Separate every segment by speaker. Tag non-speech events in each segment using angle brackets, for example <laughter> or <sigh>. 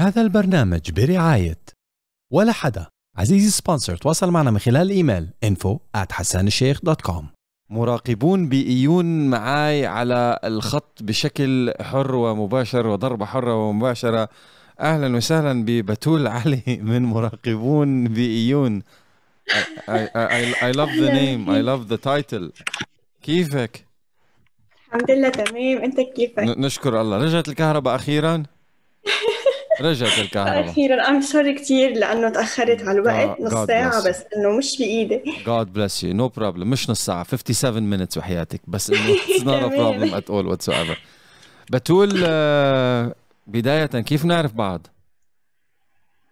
Speaker 1: هذا البرنامج برعاية ولا حدا عزيزي سبونسر تواصل معنا من خلال الايميل انفو at كوم مراقبون بيئيون معاي على الخط بشكل حر ومباشر وضربة حرة ومباشرة أهلا وسهلا ببتول علي <laughs> من مراقبون بيئيون I, I, I, I love the name I love the title كيفك؟
Speaker 2: الحمد لله تمام أنت كيفك؟
Speaker 1: نشكر الله رجعت الكهرباء أخيرا <laughs> رجعت الكهرباء
Speaker 2: اخيرا ام سوري كثير لانه تاخرت على الوقت نص ساعه بس انه مش بايدي
Speaker 1: جاد بليس يو نو بروبلم مش نص ساعه 57 مينتس وحياتك بس انه اتس نوت ا بروبلم ات اول واتس ايفر بتول بدايه كيف نعرف بعض؟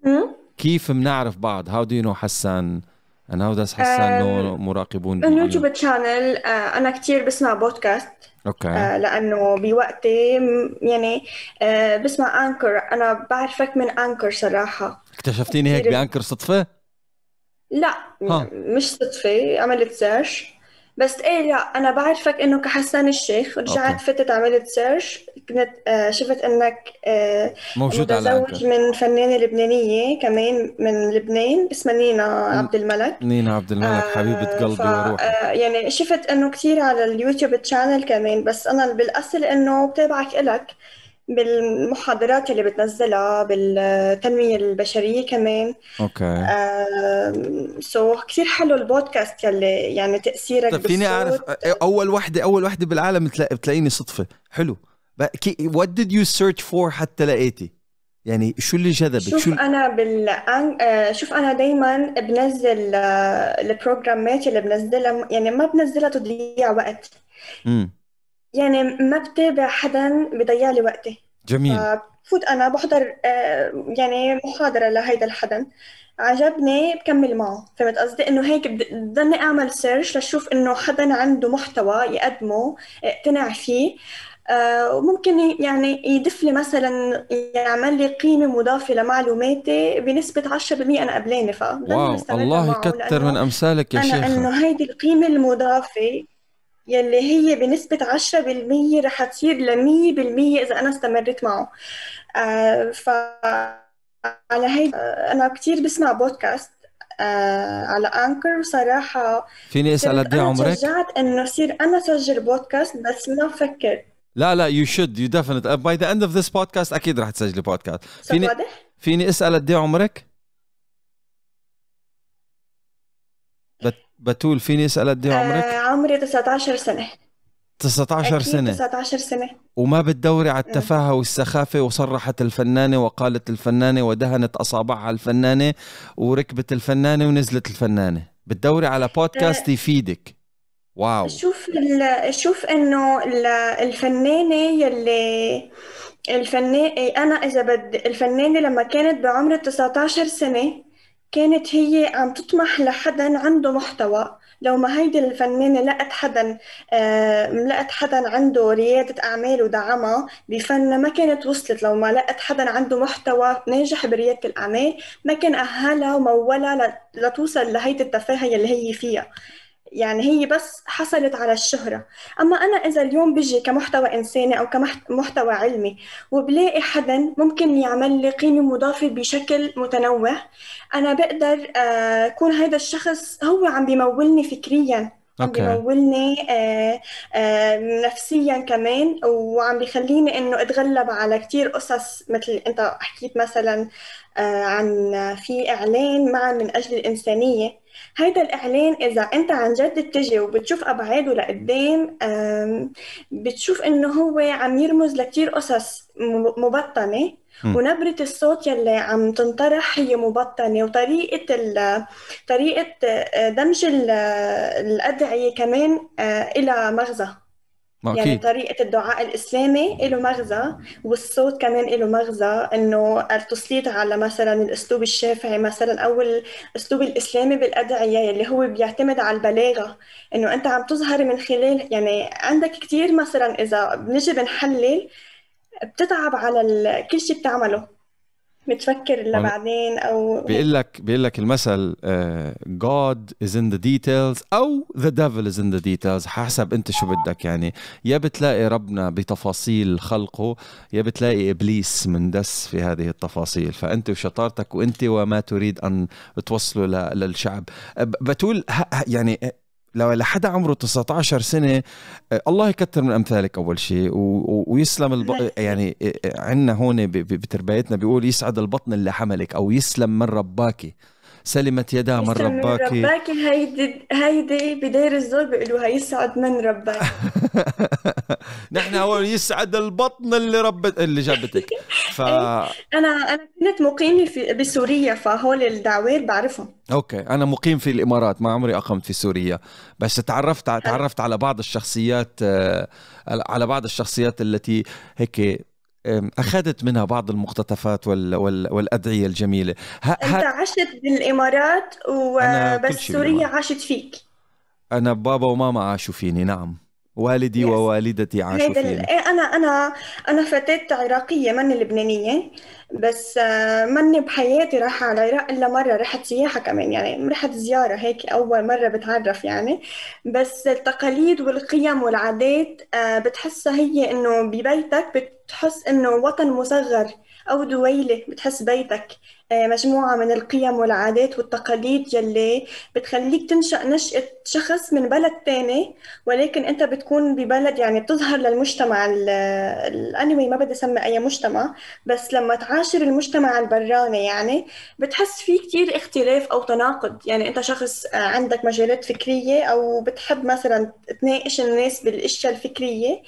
Speaker 1: hmm? كيف بنعرف بعض؟ هاو دو يو نو حسان؟ آه، آه، انا هاو داس حسان نو مراقبون يوتيوب
Speaker 2: شانل انا كثير بسمع بودكاست اوكي آه لانه بوقتي يعني آه بسمع انكر انا بعرفك من انكر صراحه
Speaker 1: اكتشفتيني هيك بانكر صدفه؟
Speaker 2: لا ها. مش صدفه عملت سيرش بس ايه لا انا بعرفك انه كحسان الشيخ رجعت أوكي. فتت عملت سيرش كنت آه، شفت انك آه،
Speaker 1: موجود على متزوج
Speaker 2: من فنانة لبنانية كمان من لبنان اسمها نينا عبد الملك
Speaker 1: نينا عبد الملك آه، حبيبة قلبي ف... وروحي
Speaker 2: يعني شفت انه كثير على اليوتيوب تشانل كمان بس انا بالاصل انه بتابعك الك بالمحاضرات اللي بتنزلها بالتنمية البشرية كمان اوكي سو so, كثير حلو البودكاست يلي يعني تأثيرك طيب فيني اعرف
Speaker 1: اول وحدة اول وحدة بالعالم بتلاقيني صدفة حلو وات ديد يو سيرش فور حتى لقيتي يعني شو اللي جذبك شوف شو
Speaker 2: انا بال آه، شوف انا دائما بنزل آه، البروجرامات اللي بنزلها يعني ما بنزلها تضييع وقت امم يعني ما بتابع حدا بضيع لي وقتي جميل فوت انا بحضر آه، يعني محاضره لهيدا الحدا عجبني بكمل معه فهمت قصدي انه هيك بضلني اعمل سيرش لشوف انه حدا عنده محتوى يقدمه اقتنع فيه آه، وممكن يعني يضيف لي مثلا يعمل لي قيمه مضافه لمعلوماتي بنسبه 10% انا قبلانه ف واو
Speaker 1: الله يكثر من امثالك يا شيخ انا انه
Speaker 2: هيدي القيمه المضافه يلي هي بنسبة 10% رح تصير ل 100% إذا أنا استمرت معه آه ف على هي آه، أنا كثير بسمع بودكاست آه على أنكر وصراحة إيه uh, فيني أسأل قد إيه عمرك؟ تشجعت إنه صير أنا أسجل بودكاست بس ما فكر
Speaker 1: لا لا يو شود يو ديفينت باي ذا اند اوف ذيس بودكاست اكيد رح تسجلي بودكاست فيني فيني اسال قد عمرك؟ بتول فيني اسال قد ايه عمرك؟
Speaker 2: عمري 19 سنه
Speaker 1: 19 سنه
Speaker 2: 19 سنه
Speaker 1: وما بتدوري على آه. التفاهه والسخافه وصرحت الفنانه وقالت الفنانه ودهنت اصابعها الفنانه وركبت الفنانه ونزلت الفنانه بتدوري على بودكاست آه. يفيدك واو
Speaker 2: شوف شوف انه الفنانه يلي الفنانه انا اذا بد الفنانه لما كانت بعمر 19 سنه كانت هي عم تطمح لحدا عنده محتوى لو ما هيدي الفنانة لقت حدا آه لقت حدا عنده ريادة أعمال ودعمها بفن ما كانت وصلت لو ما لقت حدا عنده محتوى ناجح بريادة الأعمال ما كان أهلها ومولها لتوصل لهيدي التفاهة اللي هي فيها يعني هي بس حصلت على الشهرة أما أنا إذا اليوم بجي كمحتوى إنساني أو كمحتوى علمي وبلاقي حدا ممكن يعمل لي قيمة مضافة بشكل متنوع أنا بقدر أكون آه، هذا الشخص هو عم بيمولني فكريا اوكي بيمولني آه، آه، نفسيا كمان وعم بيخليني انه اتغلب على كتير قصص مثل انت حكيت مثلا عن في اعلان معا من اجل الانسانيه هيدا الاعلان اذا انت عن جد بتجي وبتشوف ابعاده لقدام بتشوف انه هو عم يرمز لكتير قصص مبطنه ونبرة الصوت يلي عم تنطرح هي مبطنة وطريقة ال... طريقة آه، دمج الأدعية كمان آه، إلى مغزى ما يعني أكيد. طريقة الدعاء الإسلامي له مغزى والصوت كمان له مغزى إنه التسليط على مثلا الأسلوب الشافعي مثلا أو الأسلوب الإسلامي بالأدعية اللي هو بيعتمد على البلاغة إنه أنت عم تظهر من خلال يعني عندك كتير مثلا إذا بنجي بنحلل بتتعب على ال... كل شيء بتعمله متفكر الا بعدين او بيقول
Speaker 1: لك بيقول لك المثل جاد از ان ذا ديتيلز او ذا ديفل از ان ذا ديتيلز حسب انت شو بدك يعني يا بتلاقي ربنا بتفاصيل خلقه يا بتلاقي ابليس مندس في هذه التفاصيل فانت وشطارتك وانت وما تريد ان توصله للشعب بتقول يعني لو لحدا عمره 19 سنه آه، الله يكثر من امثالك اول شيء ويسلم الب... يعني آه، عندنا هون بتربيتنا بيقول يسعد البطن اللي حملك او يسلم من رباكي سلمت يداه من رباك من رباك
Speaker 2: هيدي هيدي بدير الزور بيقولوها يسعد من رباك
Speaker 1: <laughs> نحن هون يسعد البطن اللي ربت اللي جابتك ف <laughs> إيه.
Speaker 2: انا انا كنت مقيمه في بسوريا فهول الدعوات بعرفهم
Speaker 1: اوكي انا مقيم في الامارات ما عمري اقمت في سوريا بس تعرفت تعرفت على بعض الشخصيات آه، على بعض الشخصيات التي هيك أخذت منها بعض المقتطفات وال وال والأدعية الجميلة ها أنت
Speaker 2: عشت بالإمارات وبس سوريا عاشت فيك
Speaker 1: أنا بابا وماما عاشوا فيني نعم والدي yes. ووالدتي عاشوا فين ايه
Speaker 2: انا انا انا فتاة عراقية ماني لبنانية بس آه، ماني بحياتي رايحة على العراق الا مرة رحت سياحة كمان يعني رحت زيارة هيك اول مرة بتعرف يعني بس التقاليد والقيم والعادات آه، بتحسها هي انه ببيتك بتحس انه وطن مصغر أو دويلة بتحس بيتك آه، مجموعة من القيم والعادات والتقاليد يلي بتخليك تنشأ نشأة شخص من بلد تاني ولكن أنت بتكون ببلد يعني بتظهر للمجتمع الأنمي ما بدي أسمي أي مجتمع بس لما تعاشر المجتمع البراني يعني بتحس في كتير اختلاف أو تناقض يعني أنت شخص آه، عندك مجالات فكرية أو بتحب مثلا تناقش الناس بالأشياء الفكرية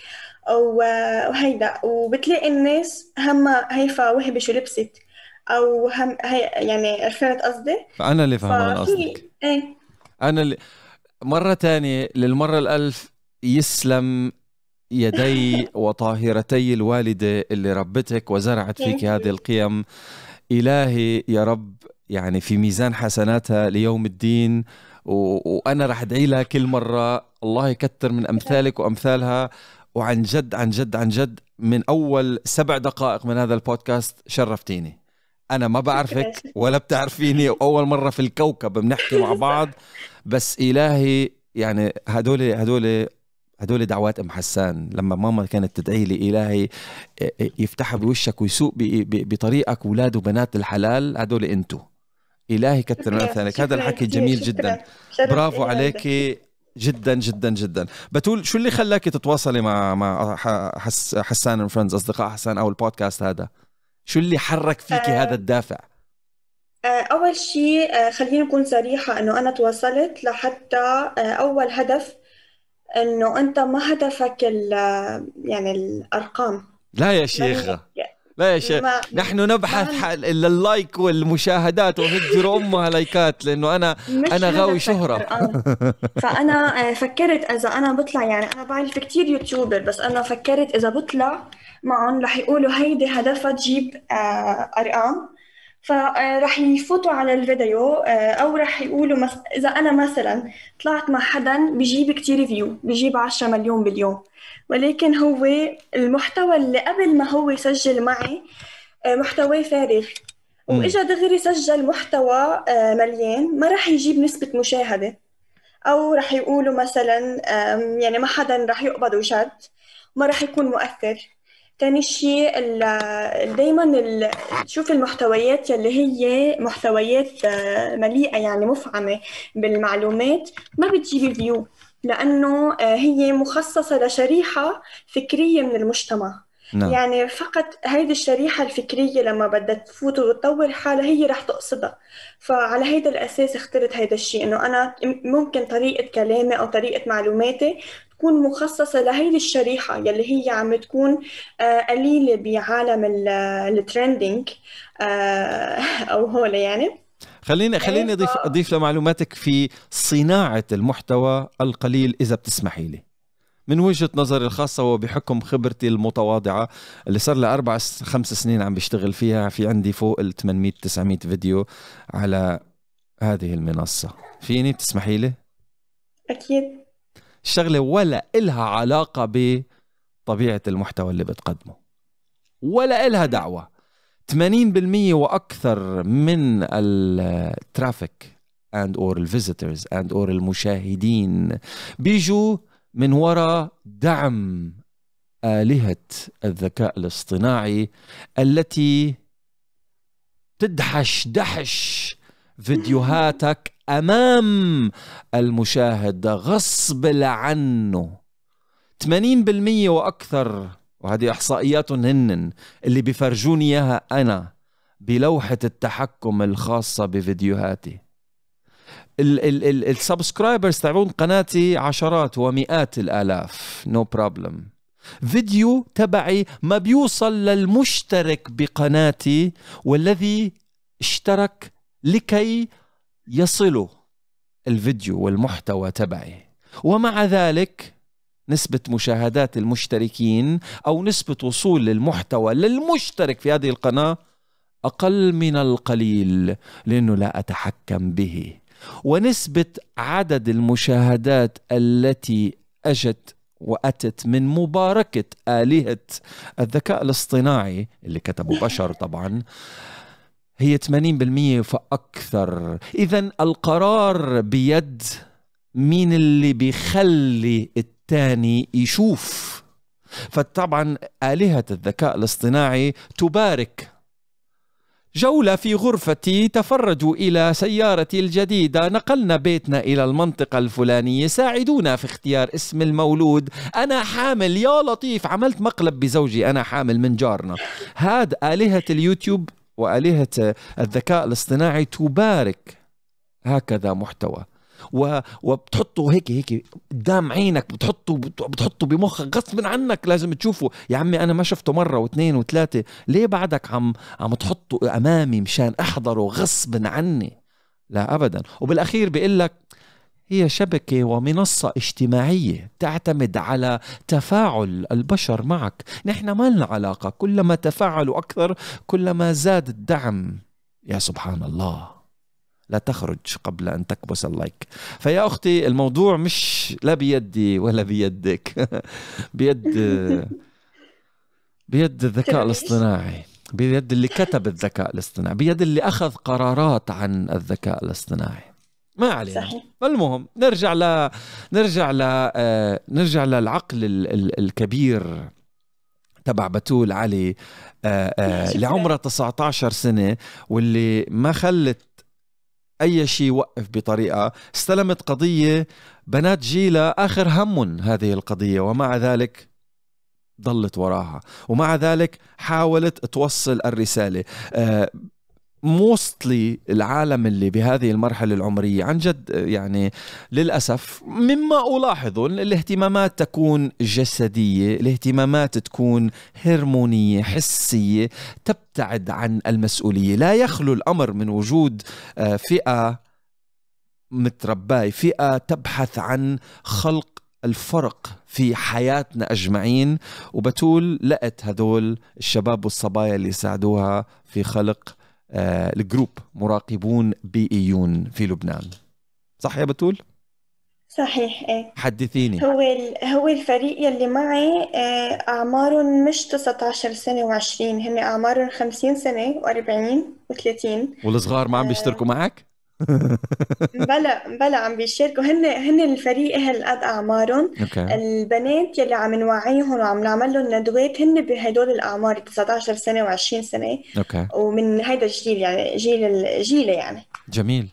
Speaker 2: وهيدا آه، وبتلاقي الناس هما هيفا شو لبست او هم هي يعني عرفت قصدي
Speaker 1: انا اللي فهمان ففي- قصدك ايه انا اللي مره تانية للمره الالف يسلم يدي <laughs> وطاهرتي الوالده اللي ربتك وزرعت فيك هذه القيم الهي يا رب يعني في ميزان حسناتها ليوم الدين و... وانا رح ادعي لها كل مره الله يكثر من امثالك وامثالها وعن جد عن جد عن جد من اول سبع دقائق من هذا البودكاست شرفتيني انا ما بعرفك <laughs> ولا بتعرفيني اول مره في الكوكب بنحكي مع بعض بس الهي يعني هدول هدول هدول دعوات ام حسان لما ماما كانت تدعي لي الهي يفتحها بوشك ويسوق بطريقك اولاد وبنات الحلال هدول انتو الهي كثر من هذا الحكي جميل جدا برافو عليكي جدا جدا جدا بتقول شو اللي خلاك تتواصلي مع مع حسان فريندز اصدقاء حسان او البودكاست هذا شو اللي حرك فيكي آه. هذا الدافع
Speaker 2: آه، أول شيء آه، خليني أكون صريحة إنه أنا تواصلت لحتى أول هدف إنه أنت ما هدفك ال يعني الأرقام
Speaker 1: لا يا شيخة يعني يا شيخ نحن نبحث الا اللايك والمشاهدات وهجر امها لايكات لانه انا انا غاوي شهره آه.
Speaker 2: فانا آه، فكرت اذا انا بطلع يعني انا بعرف كثير يوتيوبر بس انا فكرت اذا بطلع معهم رح يقولوا هيدي هدفها تجيب آه، ارقام فرح يفوتوا على الفيديو او رح يقولوا مس... اذا انا مثلا طلعت مع حدا بجيب كتير فيو بجيب 10 مليون باليوم ولكن هو المحتوى اللي قبل ما هو يسجل معي آه، محتواه فارغ واجا دغري سجل محتوى آه، مليان ما راح يجيب نسبة مشاهدة أو راح يقولوا مثلا يعني ما حدا راح يقبض وشد ما راح يكون مؤثر تاني شيء دايما تشوف المحتويات يلي هي محتويات آه، مليئة يعني مفعمة بالمعلومات ما بتجيب فيو لأنه آه، هي مخصصة لشريحة فكرية من المجتمع نعم. يعني فقط هيدي الشريحة الفكرية لما بدها تفوت وتطور حالها هي رح تقصدها فعلى هيدا الأساس اخترت هيدا الشيء إنه أنا ممكن طريقة كلامي أو طريقة معلوماتي تكون مخصصة لهيدي الشريحة يلي هي عم تكون آه، قليلة بعالم الترندينج آه، <laughs> أو هول يعني
Speaker 1: خليني إيه خليني اضيف اضيف لمعلوماتك في صناعه المحتوى القليل اذا بتسمحي لي من وجهه نظري الخاصه وبحكم خبرتي المتواضعه اللي صار لي اربع خمس سنين عم بشتغل فيها في عندي فوق ال 800 900 فيديو على هذه المنصه فيني بتسمحي لي اكيد الشغله ولا إلها علاقه بطبيعه المحتوى اللي بتقدمه ولا إلها دعوه 80% واكثر من الترافيك اند اور الفيزيتورز اند اور المشاهدين بيجوا من وراء دعم آلهة الذكاء الاصطناعي التي تدحش دحش فيديوهاتك أمام المشاهد غصب عنه 80% وأكثر وهذه احصائيات هن اللي بفرجوني اياها انا بلوحه التحكم الخاصه بفيديوهاتي السبسكرايبرز تبعون قناتي عشرات ومئات الالاف نو no بروبلم فيديو تبعي ما بيوصل للمشترك بقناتي والذي اشترك لكي يصله الفيديو والمحتوى تبعي ومع ذلك نسبة مشاهدات المشتركين أو نسبة وصول المحتوى للمشترك في هذه القناة أقل من القليل لأنه لا أتحكم به ونسبة عدد المشاهدات التي أجت وأتت من مباركة آلهة الذكاء الاصطناعي اللي كتبه <laughs> بشر طبعا هي 80% فأكثر إذا القرار بيد مين اللي بيخلي الثاني يشوف فطبعا آلهة الذكاء الاصطناعي تبارك جولة في غرفتي تفرجوا إلى سيارتي الجديدة نقلنا بيتنا إلى المنطقة الفلانية ساعدونا في اختيار اسم المولود أنا حامل يا لطيف عملت مقلب بزوجي أنا حامل من جارنا هذا آلهة اليوتيوب وآلهة الذكاء الاصطناعي تبارك هكذا محتوى وبتحطه هيك هيك قدام عينك بتحطه بتحطه بمخك غصب عنك لازم تشوفه يا عمي انا ما شفته مره واثنين وثلاثه ليه بعدك عم عم تحطه امامي مشان احضره غصب عني لا ابدا وبالاخير بيقول لك هي شبكة ومنصة اجتماعية تعتمد على تفاعل البشر معك نحن ما لنا علاقة كلما تفاعلوا أكثر كلما زاد الدعم يا سبحان الله لا تخرج قبل أن تكبس اللايك فيا أختي الموضوع مش لا بيدي ولا بيدك <laughs> بيد بيد الذكاء الاصطناعي بيد اللي كتب الذكاء الاصطناعي بيد اللي أخذ قرارات عن الذكاء الاصطناعي ما علينا صحيح. المهم نرجع ل نرجع ل آه، نرجع للعقل الكبير تبع بتول علي آه، آه، لعمره 19 سنه واللي ما خلت اي شيء يوقف بطريقه استلمت قضيه بنات جيلها اخر هم هذه القضيه ومع ذلك ضلت وراها ومع ذلك حاولت توصل الرساله أه موستلي العالم اللي بهذه المرحلة العمرية عن جد يعني للأسف مما ألاحظه الاهتمامات تكون جسدية الاهتمامات تكون هرمونية حسية تبتعد عن المسؤولية لا يخلو الأمر من وجود آه، فئة مترباي فئة تبحث عن خلق الفرق في حياتنا أجمعين وبتول لقت هذول الشباب والصبايا اللي ساعدوها في خلق الجروب آه، مراقبون بيئيون في لبنان صح يا بتول؟
Speaker 2: صحيح ايه
Speaker 1: حدثيني
Speaker 2: هو هو الفريق يلي معي آه، اعمارهم مش 19 سنه و20 هن اعمارهم 50 سنه و40 و30
Speaker 1: والصغار ما عم آه. بيشتركوا معك؟
Speaker 2: بلا بلا عم بيشاركوا هن هن الفريق اهل قد اعمارهم اوكي البنات يلي عم نوعيهم وعم نعمل لهم ندوات هن بهدول الاعمار 19 سنه و20 سنه اوكي ومن هيدا الجيل يعني جيل جيلي يعني
Speaker 1: جميل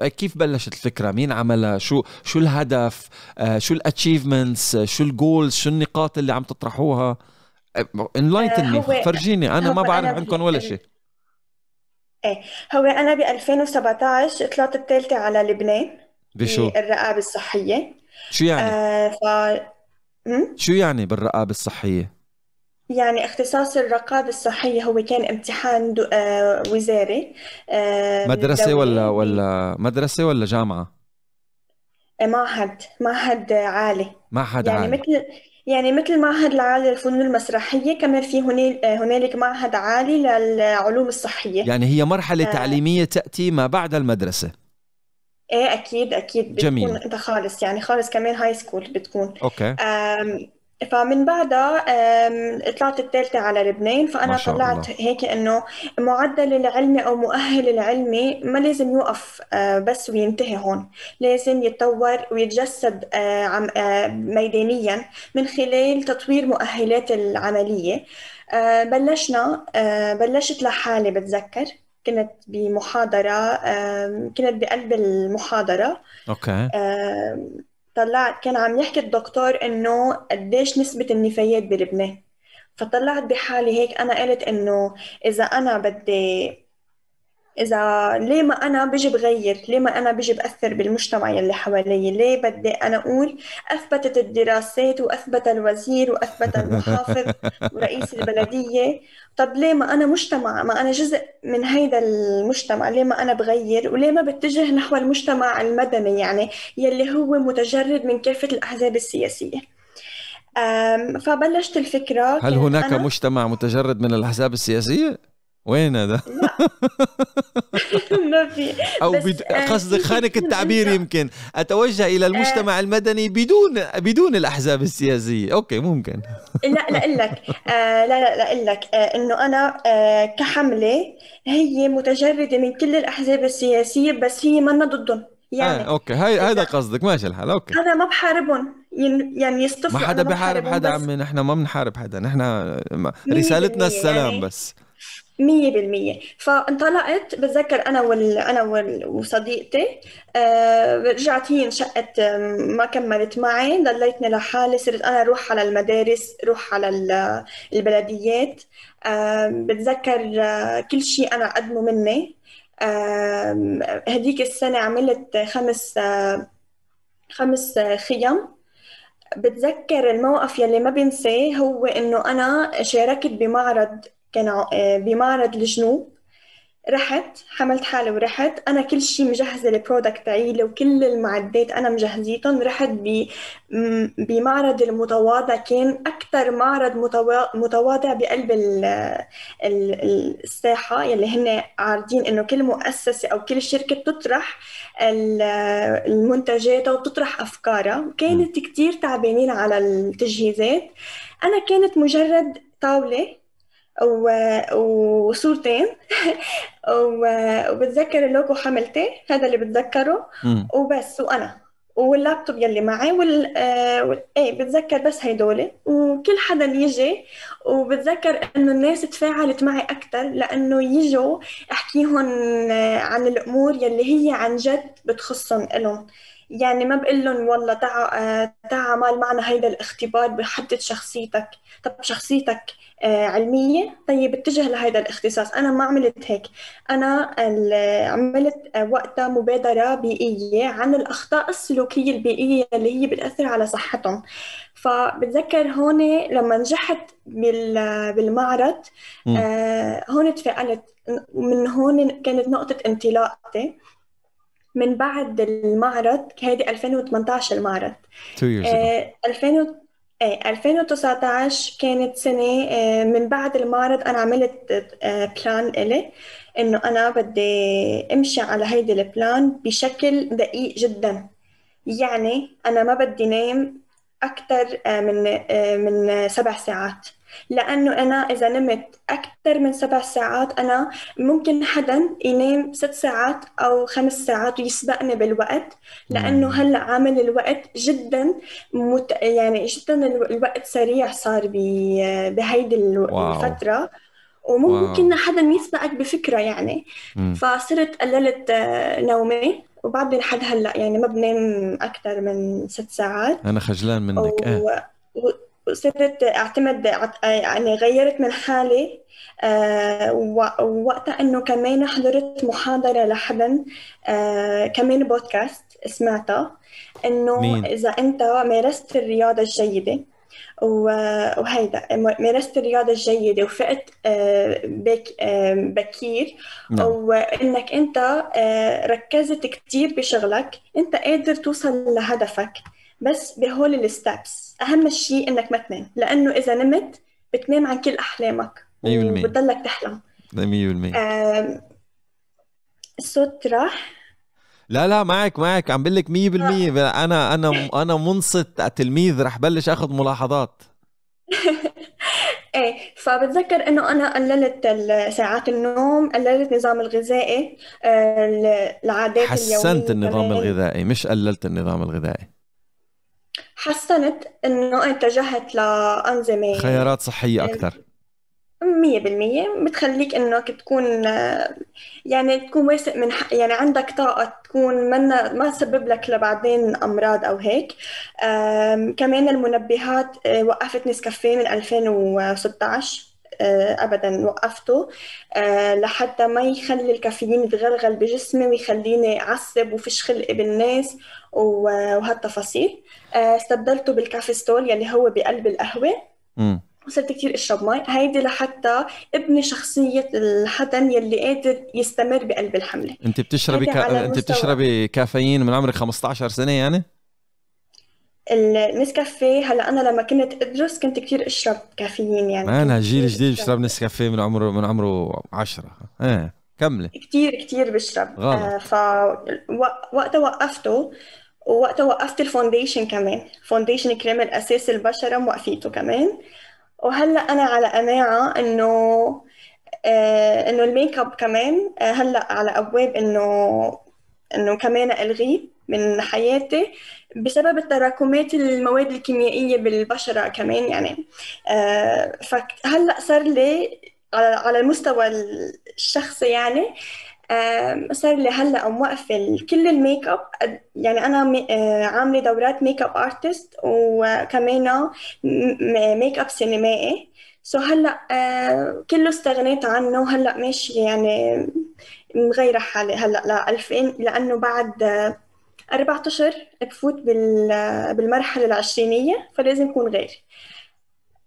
Speaker 1: كيف بلشت الفكرة؟ مين عملها؟ شو شو الهدف؟ آه، شو الاتشيفمنتس؟ آه، شو الجولز؟ شو النقاط اللي عم تطرحوها؟ انلايتني آه، مي هو فرجيني انا هو ما بعرف أنا عندكم ولا شيء
Speaker 2: ايه هو انا ب 2017 طلعت الثالثة على لبنان بشو؟ بالرقابة الصحية شو يعني؟ آه ف م?
Speaker 1: شو يعني بالرقابة الصحية؟
Speaker 2: يعني اختصاص الرقابة الصحية هو كان امتحان دو... آه وزاري آه مدرسة دولي
Speaker 1: ولا يعني ولا مدرسة ولا جامعة؟
Speaker 2: إيه، معهد معهد عالي معهد يعني عالي مثل يعني مثل معهد العالي للفنون المسرحية كمان في هنالك معهد عالي للعلوم الصحية يعني هي مرحلة آه. تعليمية
Speaker 1: تأتي ما بعد المدرسة
Speaker 2: ايه اكيد اكيد بتكون جميل انت خالص يعني خالص كمان هاي سكول بتكون اوكي فمن بعدها طلعت الثالثة على لبنان فأنا طلعت الله. هيك إنه معدل العلمي أو مؤهل العلمي ما لازم يوقف آه، بس وينتهي هون لازم يتطور ويتجسد آه، آه، ميدانيا من خلال تطوير مؤهلات العملية بلشنا بلشت لحالي بتذكر كنت بمحاضرة كنت بقلب المحاضرة أوكي طلعت كان عم يحكي الدكتور انه قديش نسبة النفايات بلبنان فطلعت بحالي هيك انا قلت انه اذا انا بدي اذا ليه ما انا بجي بغير ليه ما انا بجي باثر بالمجتمع يلي حوالي ليه بدي انا اقول اثبتت الدراسات واثبت الوزير واثبت <laughs> المحافظ ورئيس البلديه طب ليه ما انا مجتمع ما انا جزء من هيدا المجتمع ليه ما انا بغير وليه ما بتجه نحو المجتمع المدني يعني يلي هو متجرد من كافه الاحزاب السياسيه فبلشت الفكره هل هناك
Speaker 1: مجتمع متجرد من الاحزاب السياسيه وين هذا؟ <laughs>
Speaker 2: ما في <laughs> او بد... قصدك آه، <laughs> خانق
Speaker 1: التعبير يمكن اتوجه الى آه. المجتمع المدني بدون بدون الاحزاب السياسيه اوكي ممكن
Speaker 2: لا لا لك آه، لا لا لا لك انه انا كحمله هي متجرده من كل الاحزاب السياسيه بس هي منا ضدهم يعني
Speaker 1: آه، اوكي هاي هذا قصدك ماشي الحال اوكي انا
Speaker 2: ما بحاربهم يعني يصطفوا ما حدا بحارب حدا
Speaker 1: عمي نحن ما بنحارب حدا نحن رسالتنا السلام يعني بس
Speaker 2: مية بالمية فانطلقت بتذكر أنا وال... أنا وال... وصديقتي آه رجعت هي انشقت ما كملت معي ضليتني لحالي صرت أنا روح على المدارس روح على البلديات آه بتذكر آه، كل شيء أنا قدمه مني آه هديك السنة عملت خمس آه، خمس آه، خيم بتذكر الموقف يلي ما بنساه هو انه انا شاركت بمعرض كان آه، بمعرض الجنوب رحت حملت حالي ورحت انا كل شيء مجهزه البرودكت تاعي وكل المعدات انا مجهزيتهم رحت ب... بمعرض المتواضع كان اكثر معرض متواضع بقلب الساحه يلي هن عارضين انه كل مؤسسه او كل شركه بتطرح المنتجات وبتطرح افكارها وكانت كثير تعبانين على التجهيزات انا كانت مجرد طاوله وصورتين <laughs> وبتذكر اللوجو حملته هذا اللي بتذكره وبس وانا واللابتوب يلي معي وال ايه بتذكر بس هيدول وكل حدا يجي وبتذكر انه الناس تفاعلت معي اكثر لانه يجوا احكيهم عن الامور يلي هي عن جد بتخصهم الهم يعني ما بقول لهم والله تعا تعا مال معنا هيدا الاختبار بحدد شخصيتك طب شخصيتك آه، علمية طيب اتجه لهذا الاختصاص أنا ما عملت هيك أنا عملت وقتها مبادرة بيئية عن الأخطاء السلوكية البيئية اللي هي بتأثر على صحتهم فبتذكر هون لما نجحت بالمعرض آه، هون تفائلت من هون كانت نقطة انطلاقتي من بعد المعرض هيدي 2018 المعرض 2 years ago. آه، ايه 2019 كانت سنة آه، من بعد المعرض أنا عملت بلان آه، إلي إنه أنا بدي أمشي على هيدي البلان بشكل دقيق جدا يعني أنا ما بدي نام أكثر آه، من من سبع ساعات لأنه أنا إذا نمت أكثر من سبع ساعات أنا ممكن حدا ينام ست ساعات أو خمس ساعات ويسبقني بالوقت لأنه هلأ عامل الوقت جدا مت... يعني جدا الوقت سريع صار ب... بهيدي الفترة وممكن حدا يسبقك بفكرة يعني فصرت قللت آه، نومي وبعد لحد هلا يعني ما بنام اكثر من ست ساعات
Speaker 1: انا خجلان منك و... آه.
Speaker 2: وصرت اعتمد يعني غيرت من حالي آه، ووقتها انه كمان حضرت محاضره لحدا آه، كمان بودكاست سمعتها انه اذا انت مارست الرياضه الجيده وهيدا مارست الرياضة الجيدة وفقت آه، بك بكير نعم. وإنك أنت ركزت كثير بشغلك أنت قادر توصل لهدفك بس بهول الستبس اهم شيء انك ما تنام لانه اذا نمت بتنام عن كل احلامك 100% وبتضلك تحلم 100% الصوت راح
Speaker 1: لا لا معك معك عم بقول لك 100% آه. انا انا انا منصت تلميذ رح بلش اخذ ملاحظات <laughs>
Speaker 2: ايه فبتذكر انه انا قللت ساعات النوم قللت آه، النظام الغذائي العادات حسنت اليومية النظام
Speaker 1: الغذائي مش قللت النظام الغذائي
Speaker 2: حسنت انه اتجهت لانظمه خيارات
Speaker 1: صحيه اكثر
Speaker 2: مية بالمية بتخليك انك تكون يعني تكون واثق من حق يعني عندك طاقة تكون منا ما تسبب لك لبعدين امراض او هيك كمان المنبهات آه، وقفت نسكافيه من 2016 آه، ابدا وقفته آه، لحتى ما يخلي الكافيين يتغلغل بجسمي ويخليني اعصب وفش خلقي بالناس وهالتفاصيل آه، استبدلته بالكافيستول يلي هو بقلب القهوه وصرت كثير اشرب مي هيدي لحتى ابني شخصيه الحدا يلي قادر يستمر بقلب الحمله
Speaker 1: انت بتشربي كا... انت بتشربي كافيين من عمرك 15 سنه يعني
Speaker 2: النسكافيه هلا انا لما كنت ادرس كنت كثير اشرب كافيين يعني انا جيل جديد بشرب
Speaker 1: نسكافيه من عمره من عمره 10 ايه كملي
Speaker 2: كثير كثير بشرب غلط آه ف وقتها وقفته ووقتها وقفت الفونديشن كمان فونديشن كريم الاساس البشره موقفيته كمان وهلا انا على قناعه انه آه انه الميك اب كمان آه هلا على ابواب انه انه كمان الغيه من حياتي بسبب التراكمات المواد الكيميائية بالبشرة كمان يعني آه، فهلأ صار لي على المستوى الشخصي يعني آه، صار لي هلا موقفه كل الميك اب يعني انا آه، عامله دورات ميك اب ارتست وكمان ميك اب سينمائي سو هلا كله استغنيت عنه وهلا ماشيه يعني مغيره حالي هلا ل 2000 لانه بعد أربعة أشهر بفوت بال... بالمرحلة العشرينية فلازم يكون غير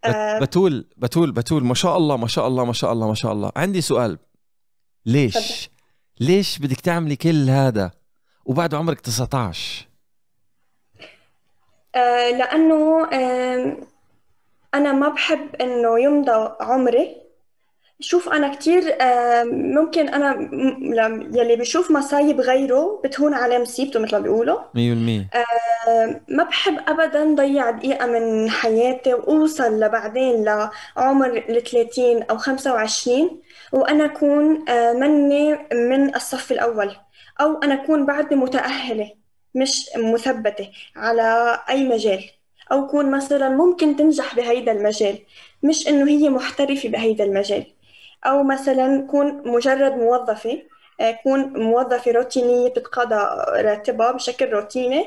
Speaker 1: آه. بتول بتول بتول ما شاء الله ما شاء الله ما شاء الله ما شاء الله عندي سؤال ليش فضل. ليش بدك تعملي كل هذا وبعد عمرك 19
Speaker 2: آه، لأنه أنا ما بحب إنه يمضى عمري شوف أنا كثير آه، ممكن أنا يلي بشوف مصايب غيره بتهون عليه مصيبته مثل ما بيقولوا 100% آه، ما بحب أبدا ضيع دقيقة من حياتي وأوصل لبعدين لعمر ال 30 أو 25 وأنا أكون آه، مني من الصف الأول أو أنا أكون بعدني متأهلة مش مثبتة على أي مجال أو أكون مثلا ممكن تنجح بهيدا المجال مش إنه هي محترفة بهيدا المجال أو مثلا كون مجرد موظفة آه، كون موظفة روتينية بتتقاضى راتبها بشكل روتيني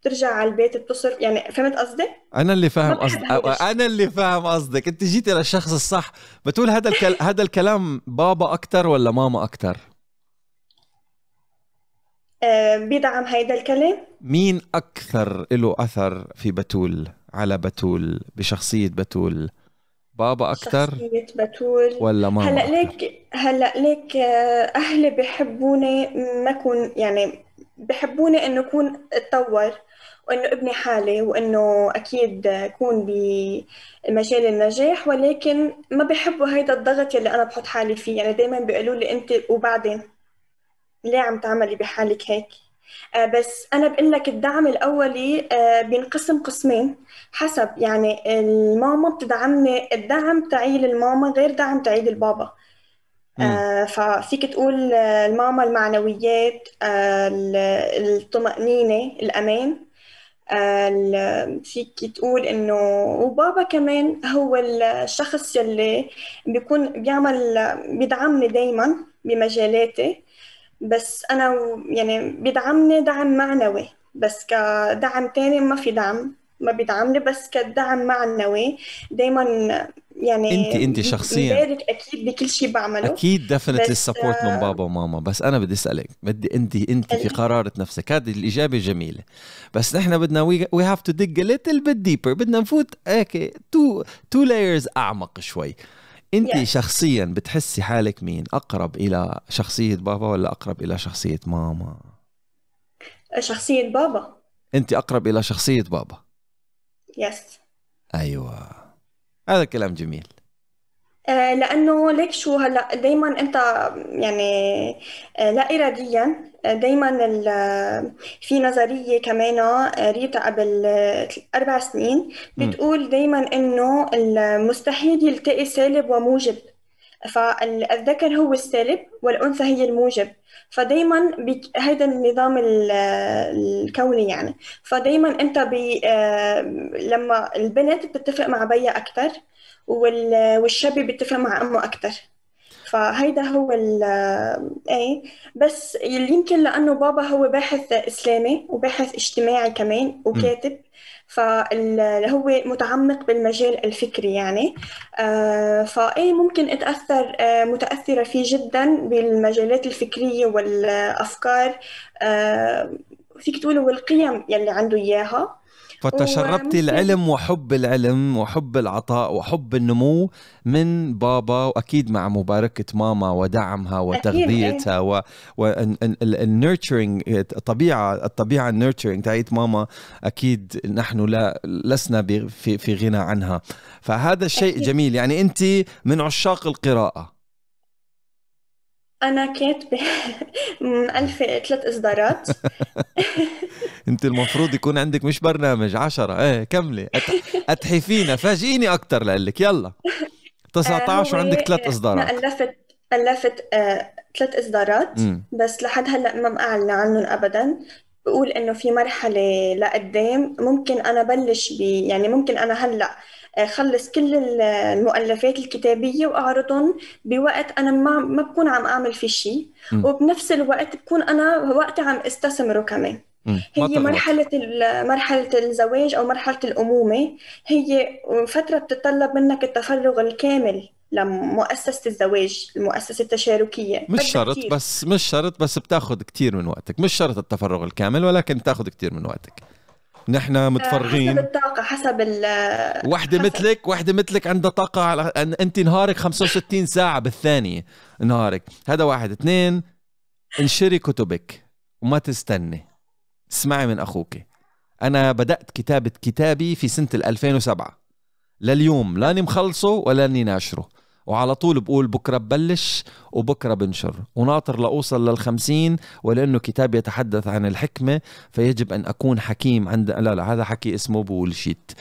Speaker 2: بترجع على البيت بتصرف يعني فهمت قصدي؟
Speaker 1: انا اللي فاهم قصدك انا اللي فاهم قصدك انت جيتي للشخص الصح بتقول هذا الكل... <laughs> هذا الكلام بابا اكثر ولا ماما اكثر؟
Speaker 2: آه، بيدعم هيدا الكلام
Speaker 1: مين اكثر له اثر في بتول على بتول بشخصيه بتول؟ بابا اكثر
Speaker 2: شخصية بتول ولا ماما هلا أكتر؟ ليك هلا ليك آه، اهلي بحبوني ما اكون يعني بحبوني انه اكون اتطور وانه ابني حالي وانه اكيد اكون بمجال النجاح ولكن ما بحبوا هيدا الضغط يلي انا بحط حالي فيه يعني دائما بيقولوا لي انت وبعدين ليه عم تعملي بحالك هيك آه، بس انا بقول لك الدعم الاولي آه، بينقسم قسمين حسب يعني الماما بتدعمني الدعم تعيل الماما غير دعم تعيل البابا آه ففيك تقول آه، الماما المعنويات الطمأنينة الأمان فيك تقول انه وبابا كمان هو الشخص اللي بيكون بيعمل بيدعمني دايما بمجالاتي بس أنا يعني بيدعمني دعم معنوي بس كدعم تاني ما في دعم ما بيدعمني بس كدعم معنوي دايما يعني انت انت شخصيا بارك اكيد بكل شيء بعمله اكيد دفنت السبورت من
Speaker 1: بابا وماما بس انا بدي اسالك بدي انت انت في قرارة نفسك هذه الاجابه جميله بس نحن بدنا وي هاف تو ديج ليتل بت ديبر بدنا نفوت هيك تو تو لايرز اعمق شوي انت yeah. شخصيا بتحسي حالك مين اقرب الى شخصيه بابا ولا اقرب الى شخصيه ماما
Speaker 2: شخصيه بابا
Speaker 1: انت اقرب الى شخصيه بابا
Speaker 2: يس yes. ايوه
Speaker 1: هذا كلام جميل
Speaker 2: آه، لانه ليك شو هلا دائما انت يعني آه، لا اراديا آه، دائما في نظريه كمان قريتها قبل اربع سنين بتقول دائما انه المستحيل يلتقي سالب وموجب فالذكر هو السالب والانثى هي الموجب فدايما هذا النظام الكوني يعني فدايما انت لما البنت بتتفق مع بيها اكثر والشاب بيتفق مع امه اكثر فهيدا هو ال آه، اي بس اللي يمكن لانه بابا هو باحث اسلامي وباحث اجتماعي كمان وكاتب فهو متعمق بالمجال الفكري يعني آه، فاي ممكن اتاثر آه، متاثره فيه جدا بالمجالات الفكريه والافكار فيك تقولوا والقيم يلي عنده اياها فتشربتي العلم
Speaker 1: وحب العلم وحب العطاء وحب النمو من بابا واكيد مع مباركه ماما ودعمها وتغذيتها إيه. و... النيرتشرنج الطبيعه الطبيعه النيرتشرنج تاعت ماما اكيد نحن لا لسنا في في غنى عنها فهذا الشيء جميل يعني انت من عشاق القراءه
Speaker 2: أنا كاتبة <laughs> مألفة ثلاث إصدارات
Speaker 1: <laughs> أنت المفروض يكون عندك مش برنامج عشرة إيه كملي أتحفينا فاجئيني اكثر لك يلا 19 آه، وعندك ثلاث إصدارات أنا
Speaker 2: ألفت ألفت آه، ثلاث إصدارات بس لحد هلأ ما معلن عنهم أبدا بقول إنه في مرحلة لقدام ممكن أنا بلش بي يعني ممكن أنا هلأ خلص كل المؤلفات الكتابيه واعرضهم بوقت انا ما ما بكون عم اعمل في شيء وبنفس الوقت بكون انا وقتي عم استثمره كمان هي مرحلة مرحلة الزواج أو مرحلة الأمومة هي فترة بتتطلب منك التفرغ الكامل لمؤسسة الزواج المؤسسة التشاركية مش شرط كتير.
Speaker 1: بس مش شرط بس بتاخذ كتير من وقتك مش شرط التفرغ الكامل ولكن بتاخذ كتير من وقتك نحن آه، متفرغين حسب
Speaker 2: الطاقه حسب ال وحده
Speaker 1: مثلك وحده مثلك عندها طاقه على انت نهارك 65 ساعه بالثانيه نهارك هذا واحد اثنين انشري كتبك وما تستني اسمعي من اخوك انا بدات كتابه كتابي في سنه 2007 لليوم لاني مخلصه ولاني ناشره وعلى طول بقول بكره ببلش وبكره بنشر وناطر لاوصل للخمسين ولانه كتاب يتحدث عن الحكمه فيجب ان اكون حكيم عند لا لا هذا حكي اسمه بولشيت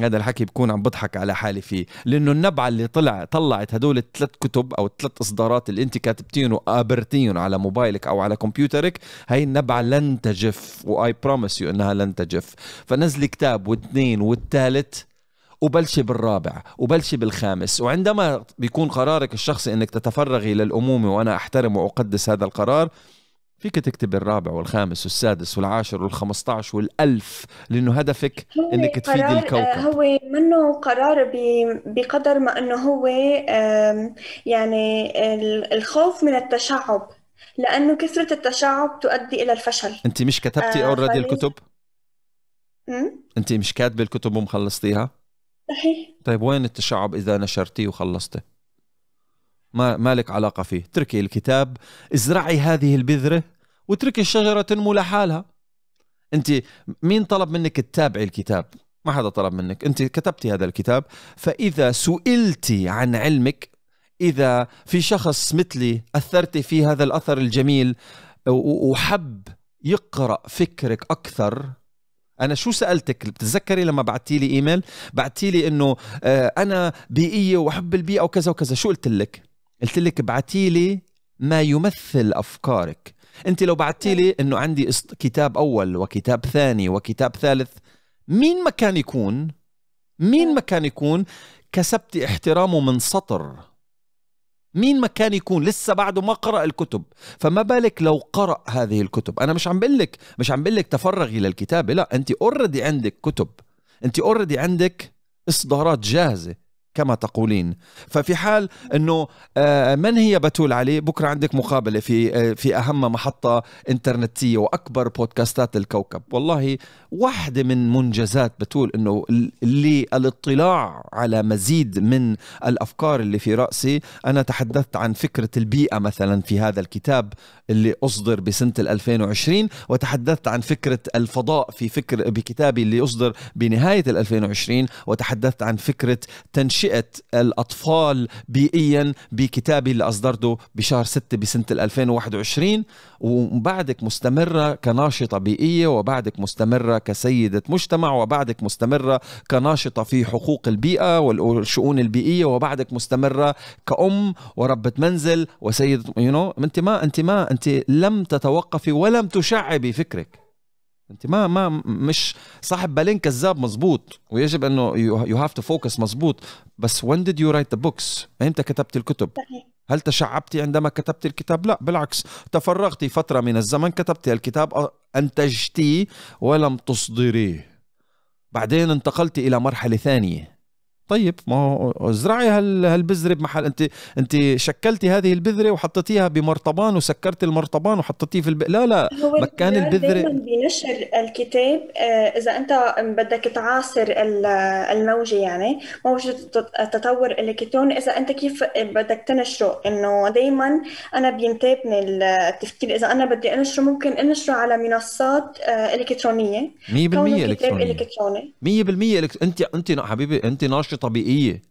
Speaker 1: هذا الحكي بكون عم بضحك على حالي فيه لانه النبعه اللي طلع طلعت هدول الثلاث كتب او الثلاث اصدارات اللي انت كاتبتين وقابرتين على موبايلك او على كمبيوترك هي النبعه لن تجف واي بروميس يو انها لن تجف فنزلي كتاب واثنين والثالث وبلشي بالرابع وبلشي بالخامس وعندما بيكون قرارك الشخصي انك تتفرغي للامومه وانا احترم واقدس هذا القرار فيك تكتب الرابع والخامس والسادس والعاشر وال عشر والألف لأنه هدفك أنك تفيدي آه، الكوكب
Speaker 2: هو منه قرار بقدر ما أنه هو يعني الخوف من التشعب لأنه كثرة التشعب تؤدي إلى الفشل
Speaker 1: أنت مش كتبتي أوريدي آه، الكتب؟ م? أنت مش كاتبة الكتب انت مش كاتبه الكتب ومخلصتيها صحيح طيب وين التشعب اذا نشرتيه وخلصته ما مالك علاقة فيه اتركي الكتاب ازرعي هذه البذرة واتركي الشجرة تنمو لحالها انت مين طلب منك تتابعي الكتاب ما حدا طلب منك انت كتبتي هذا الكتاب فاذا سئلتي عن علمك اذا في شخص مثلي اثرتي في هذا الاثر الجميل وحب يقرا فكرك اكثر انا شو سالتك بتتذكري لما بعتي لي ايميل بعتي لي انه آه، انا بيئيه واحب البيئه وكذا وكذا شو قلت لك قلت لك ابعتي لي ما يمثل افكارك انت لو بعتي لي انه عندي كتاب اول وكتاب ثاني وكتاب ثالث مين ما كان يكون مين ما كان يكون كسبت احترامه من سطر مين ما كان يكون لسه بعده ما قرأ الكتب فما بالك لو قرأ هذه الكتب أنا مش عم بقلك مش عم بقلك تفرغي للكتابة لا أنت اوريدي عندك كتب أنت اوريدي عندك إصدارات جاهزة كما تقولين ففي حال انه آه، من هي بتول علي بكره عندك مقابله في آه، في اهم محطه انترنتيه واكبر بودكاستات الكوكب والله واحده من منجزات بتول انه اللي الاطلاع على مزيد من الافكار اللي في راسي انا تحدثت عن فكره البيئه مثلا في هذا الكتاب اللي اصدر بسنه 2020 وتحدثت عن فكره الفضاء في فكر بكتابي اللي اصدر بنهايه 2020 وتحدثت عن فكره تنشئ نشأت الأطفال بيئيا بكتابي اللي أصدرته بشهر 6 بسنة 2021 وبعدك مستمرة كناشطة بيئية وبعدك مستمرة كسيدة مجتمع وبعدك مستمرة كناشطة في حقوق البيئة والشؤون البيئية وبعدك مستمرة كأم وربة منزل وسيدة يو you know, أنت ما أنت ما أنت لم تتوقفي ولم تشعبي فكرك انت ما ما مش صاحب بالين كذاب مزبوط ويجب انه يو هاف تو فوكس مزبوط بس وين ديد يو رايت ذا بوكس امتى كتبت الكتب هل تشعبتي عندما كتبت الكتاب لا بالعكس تفرغتي فتره من الزمن كتبتي الكتاب انتجتيه ولم تصدريه بعدين انتقلت الى مرحله ثانيه طيب ما هو ازرعي هالبذره بمحل انت انت شكلتي هذه البذره وحطيتيها بمرطبان وسكرتي المرطبان وحطيتيه في الب... لا لا مكان البذره دائما
Speaker 2: بنشر الكتاب آه، اذا انت بدك تعاصر الموجه يعني موجه التطور الالكتروني اذا انت كيف بدك تنشره انه دائما انا بينتابني التفكير اذا انا بدي انشره ممكن انشره على منصات آه، الكترونيه 100% الكتروني
Speaker 1: 100% انت انت حبيبي انت ناشط طبيعيه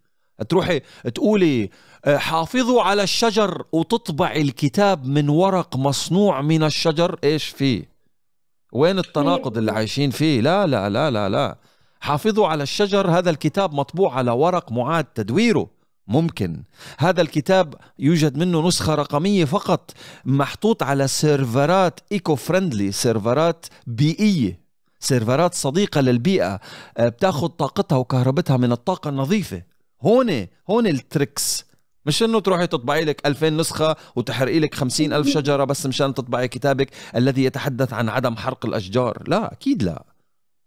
Speaker 1: تروحي تقولي آه، حافظوا على الشجر وتطبع الكتاب من ورق مصنوع من الشجر ايش فيه وين التناقض اللي عايشين فيه لا لا لا لا لا حافظوا على الشجر هذا الكتاب مطبوع على ورق معاد تدويره ممكن هذا الكتاب يوجد منه نسخة رقمية فقط محطوط على سيرفرات ايكو فرندلي سيرفرات بيئية سيرفرات صديقه للبيئه آه، بتاخد طاقتها وكهربتها من الطاقه النظيفه هون هون التريكس مش انه تروحي تطبعي لك 2000 نسخه وتحرقي لك 50000 شجره بس مشان تطبعي كتابك الذي يتحدث عن عدم حرق الاشجار لا اكيد لا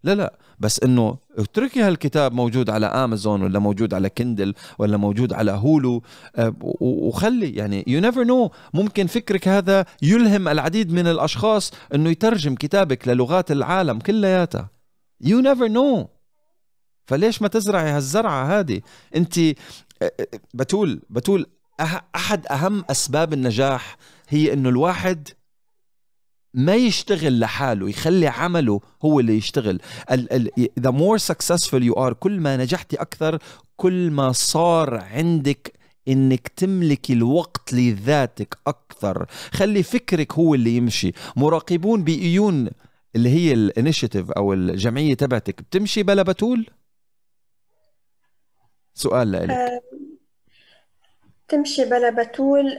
Speaker 1: لا لا بس انه اتركي هالكتاب موجود على امازون ولا موجود على كندل ولا موجود على هولو آه، وخلي يعني يو نيفر نو ممكن فكرك هذا يلهم العديد من الاشخاص انه يترجم كتابك للغات العالم كلياتها يو نيفر نو فليش ما تزرعي هالزرعه هذه انت آه، آه، بتقول بتقول احد اهم اسباب النجاح هي انه الواحد ما يشتغل لحاله يخلي عمله هو اللي يشتغل ال ال the more successful you are كل ما نجحتي أكثر كل ما صار عندك انك تملكي الوقت لذاتك اكثر خلي فكرك هو اللي يمشي مراقبون بايون اللي هي الانيشيتيف او الجمعيه تبعتك بتمشي بلا بتول سؤال لك
Speaker 2: تمشي بلا بتول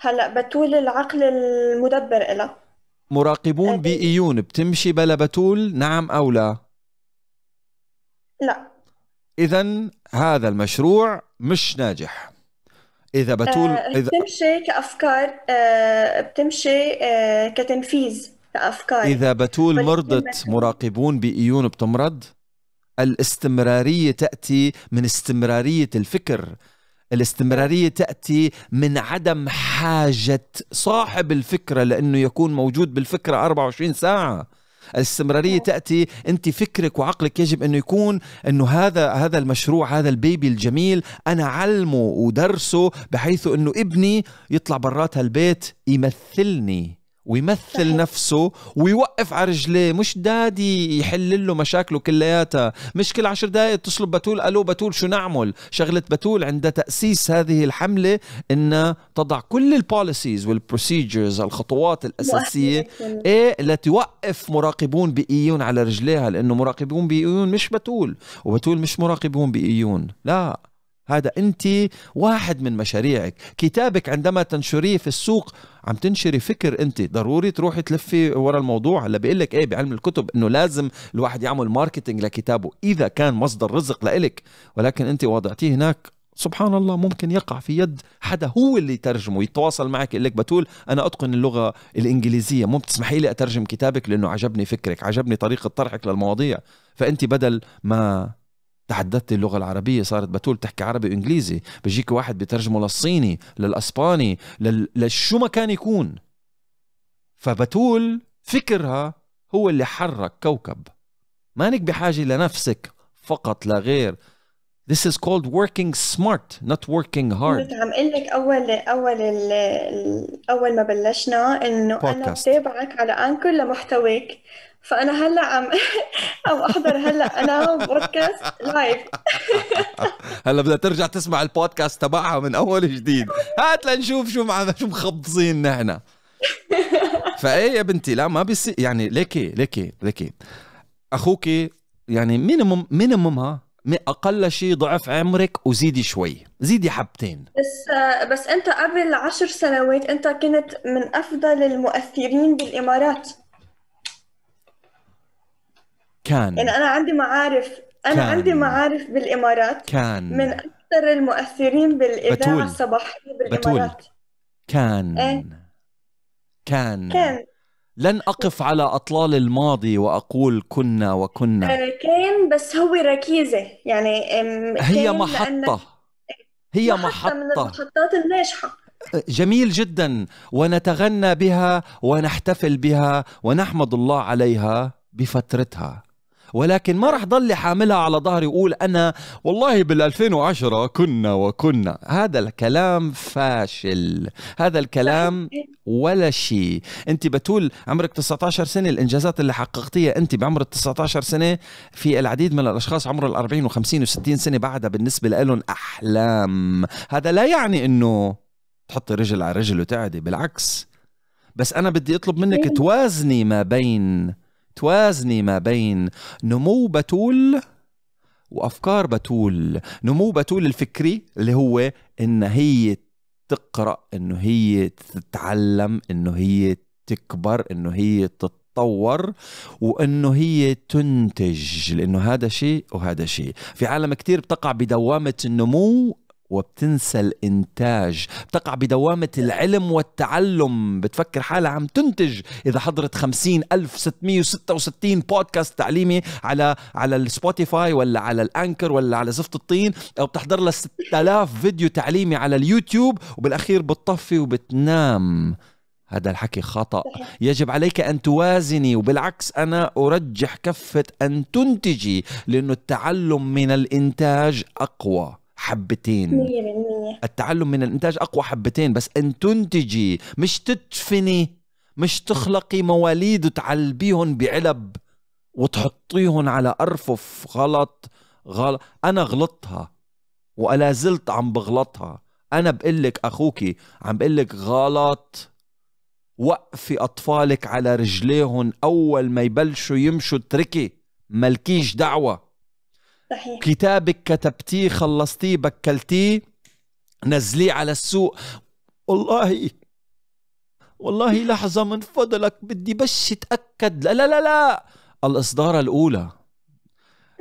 Speaker 2: هلا بتول العقل المدبر إلها
Speaker 1: مراقبون آه، بيئيون بتمشي بلا بتول نعم أو لا لا إذا هذا المشروع مش ناجح إذا بتول أه، إذا
Speaker 2: بتمشي كأفكار أه، بتمشي أه، كتنفيذ كأفكار إذا
Speaker 1: بتول مرضت مراقبون بإيون بتمرض الاستمرارية تأتي من استمرارية الفكر الاستمرارية تأتي من عدم حاجة صاحب الفكرة لأنه يكون موجود بالفكرة 24 ساعة الاستمرارية تأتي أنت فكرك وعقلك يجب أنه يكون أنه هذا هذا المشروع هذا البيبي الجميل أنا علمه ودرسه بحيث أنه ابني يطلع برات هالبيت يمثلني ويمثل صحيح. نفسه ويوقف على رجليه مش دادي يحل له مشاكله كلياتها مش كل عشر دقائق اتصلوا بتول الو بتول شو نعمل شغله بتول عند تاسيس هذه الحمله انها تضع كل البوليسيز والبروسيجرز الخطوات الاساسيه ايه لتوقف مراقبون بيئيون على رجليها لانه مراقبون بيئيون مش بتول وبتول مش مراقبون بيئيون لا هذا أنت واحد من مشاريعك كتابك عندما تنشريه في السوق عم تنشري فكر انت ضروري تروحي تلفي ورا الموضوع هلا بيقول لك ايه بعلم الكتب انه لازم الواحد يعمل ماركتينج لكتابه اذا كان مصدر رزق لإلك ولكن انت وضعتيه هناك سبحان الله ممكن يقع في يد حدا هو اللي يترجمه يتواصل معك يقول لك بتول انا اتقن اللغه الانجليزيه مو بتسمحي لي اترجم كتابك لانه عجبني فكرك عجبني طريقه طرحك للمواضيع فانت بدل ما تحدثت اللغه العربيه صارت بتول تحكي عربي وانجليزي بيجيك واحد بيترجمه للصيني للاسباني لل... ما كان يكون فبتول فكرها هو اللي حرك كوكب مانك بحاجه لنفسك فقط لا غير This is called working smart not working hard كنت
Speaker 2: عم اقول لك اول اول اول ما بلشنا انه انا بتابعك على انكر لمحتواك فانا هلا عم <laughs> عم احضر هلا انا بودكاست لايف
Speaker 1: <laughs> هلا بدها ترجع تسمع البودكاست تبعها من اول جديد هات لنشوف شو مع شو مخبصين نحن <laughs> فايه يا بنتي لا ما بيصير يعني ليكي ليكي ليكي اخوك يعني مينيموم مينيممها اقل شيء ضعف عمرك وزيدي شوي زيدي حبتين
Speaker 2: بس بس انت قبل عشر سنوات انت كنت من افضل المؤثرين بالامارات
Speaker 1: كان يعني أنا
Speaker 2: عندي معارف أنا كان. عندي معارف بالإمارات كان من أكثر المؤثرين بالإذاعة الصباحية بالإمارات
Speaker 1: بتول. كان إيه؟ كان كان لن أقف على أطلال الماضي وأقول كنا وكنا آه،
Speaker 2: كان بس هو ركيزة يعني هي محطة
Speaker 1: هي محطة, محطة من المحطات الناجحة آه، جميل جدا ونتغنى بها ونحتفل بها ونحمد الله عليها بفترتها ولكن ما راح ضل حاملها على ظهري واقول انا والله بال2010 كنا وكنا هذا الكلام فاشل هذا الكلام ولا شيء انت بتقول عمرك 19 سنه الانجازات اللي حققتيها انت بعمر 19 سنه في العديد من الاشخاص عمر ال40 و50 و60 سنه بعدها بالنسبه لهم احلام هذا لا يعني انه تحطي رجل على رجل وتعدي بالعكس بس انا بدي اطلب منك إيه. توازني ما بين توازني ما بين نمو بتول وافكار بتول نمو بتول الفكري اللي هو ان هي تقرا انه هي تتعلم انه هي تكبر انه هي تتطور وانه هي تنتج لانه هذا شيء وهذا شيء في عالم كتير بتقع بدوامه النمو وبتنسى الإنتاج بتقع بدوامة العلم والتعلم بتفكر حالها عم تنتج إذا حضرت 50 وستين بودكاست تعليمي على على السبوتيفاي ولا على الأنكر ولا على زفت الطين أو بتحضر لها 6000 فيديو تعليمي على اليوتيوب وبالأخير بتطفي وبتنام هذا الحكي خطأ يجب عليك أن توازني وبالعكس أنا أرجح كفة أن تنتجي لأن التعلم من الإنتاج أقوى حبتين 100% التعلم من الانتاج اقوى حبتين بس ان تنتجي مش تدفني مش تخلقي مواليد وتعلبيهم بعلب وتحطيهم على ارفف غلط غلط انا غلطتها ولا زلت عم بغلطها انا بقلك اخوكي عم بقلك غلط وقفي اطفالك على رجليهم اول ما يبلشوا يمشوا اتركي ملكيش دعوه صحيح. كتابك كتبتيه خلصتيه بكلتيه نزليه على السوق والله والله لحظة من فضلك بدي بس اتأكد لا لا لا لا الإصدارة الأولى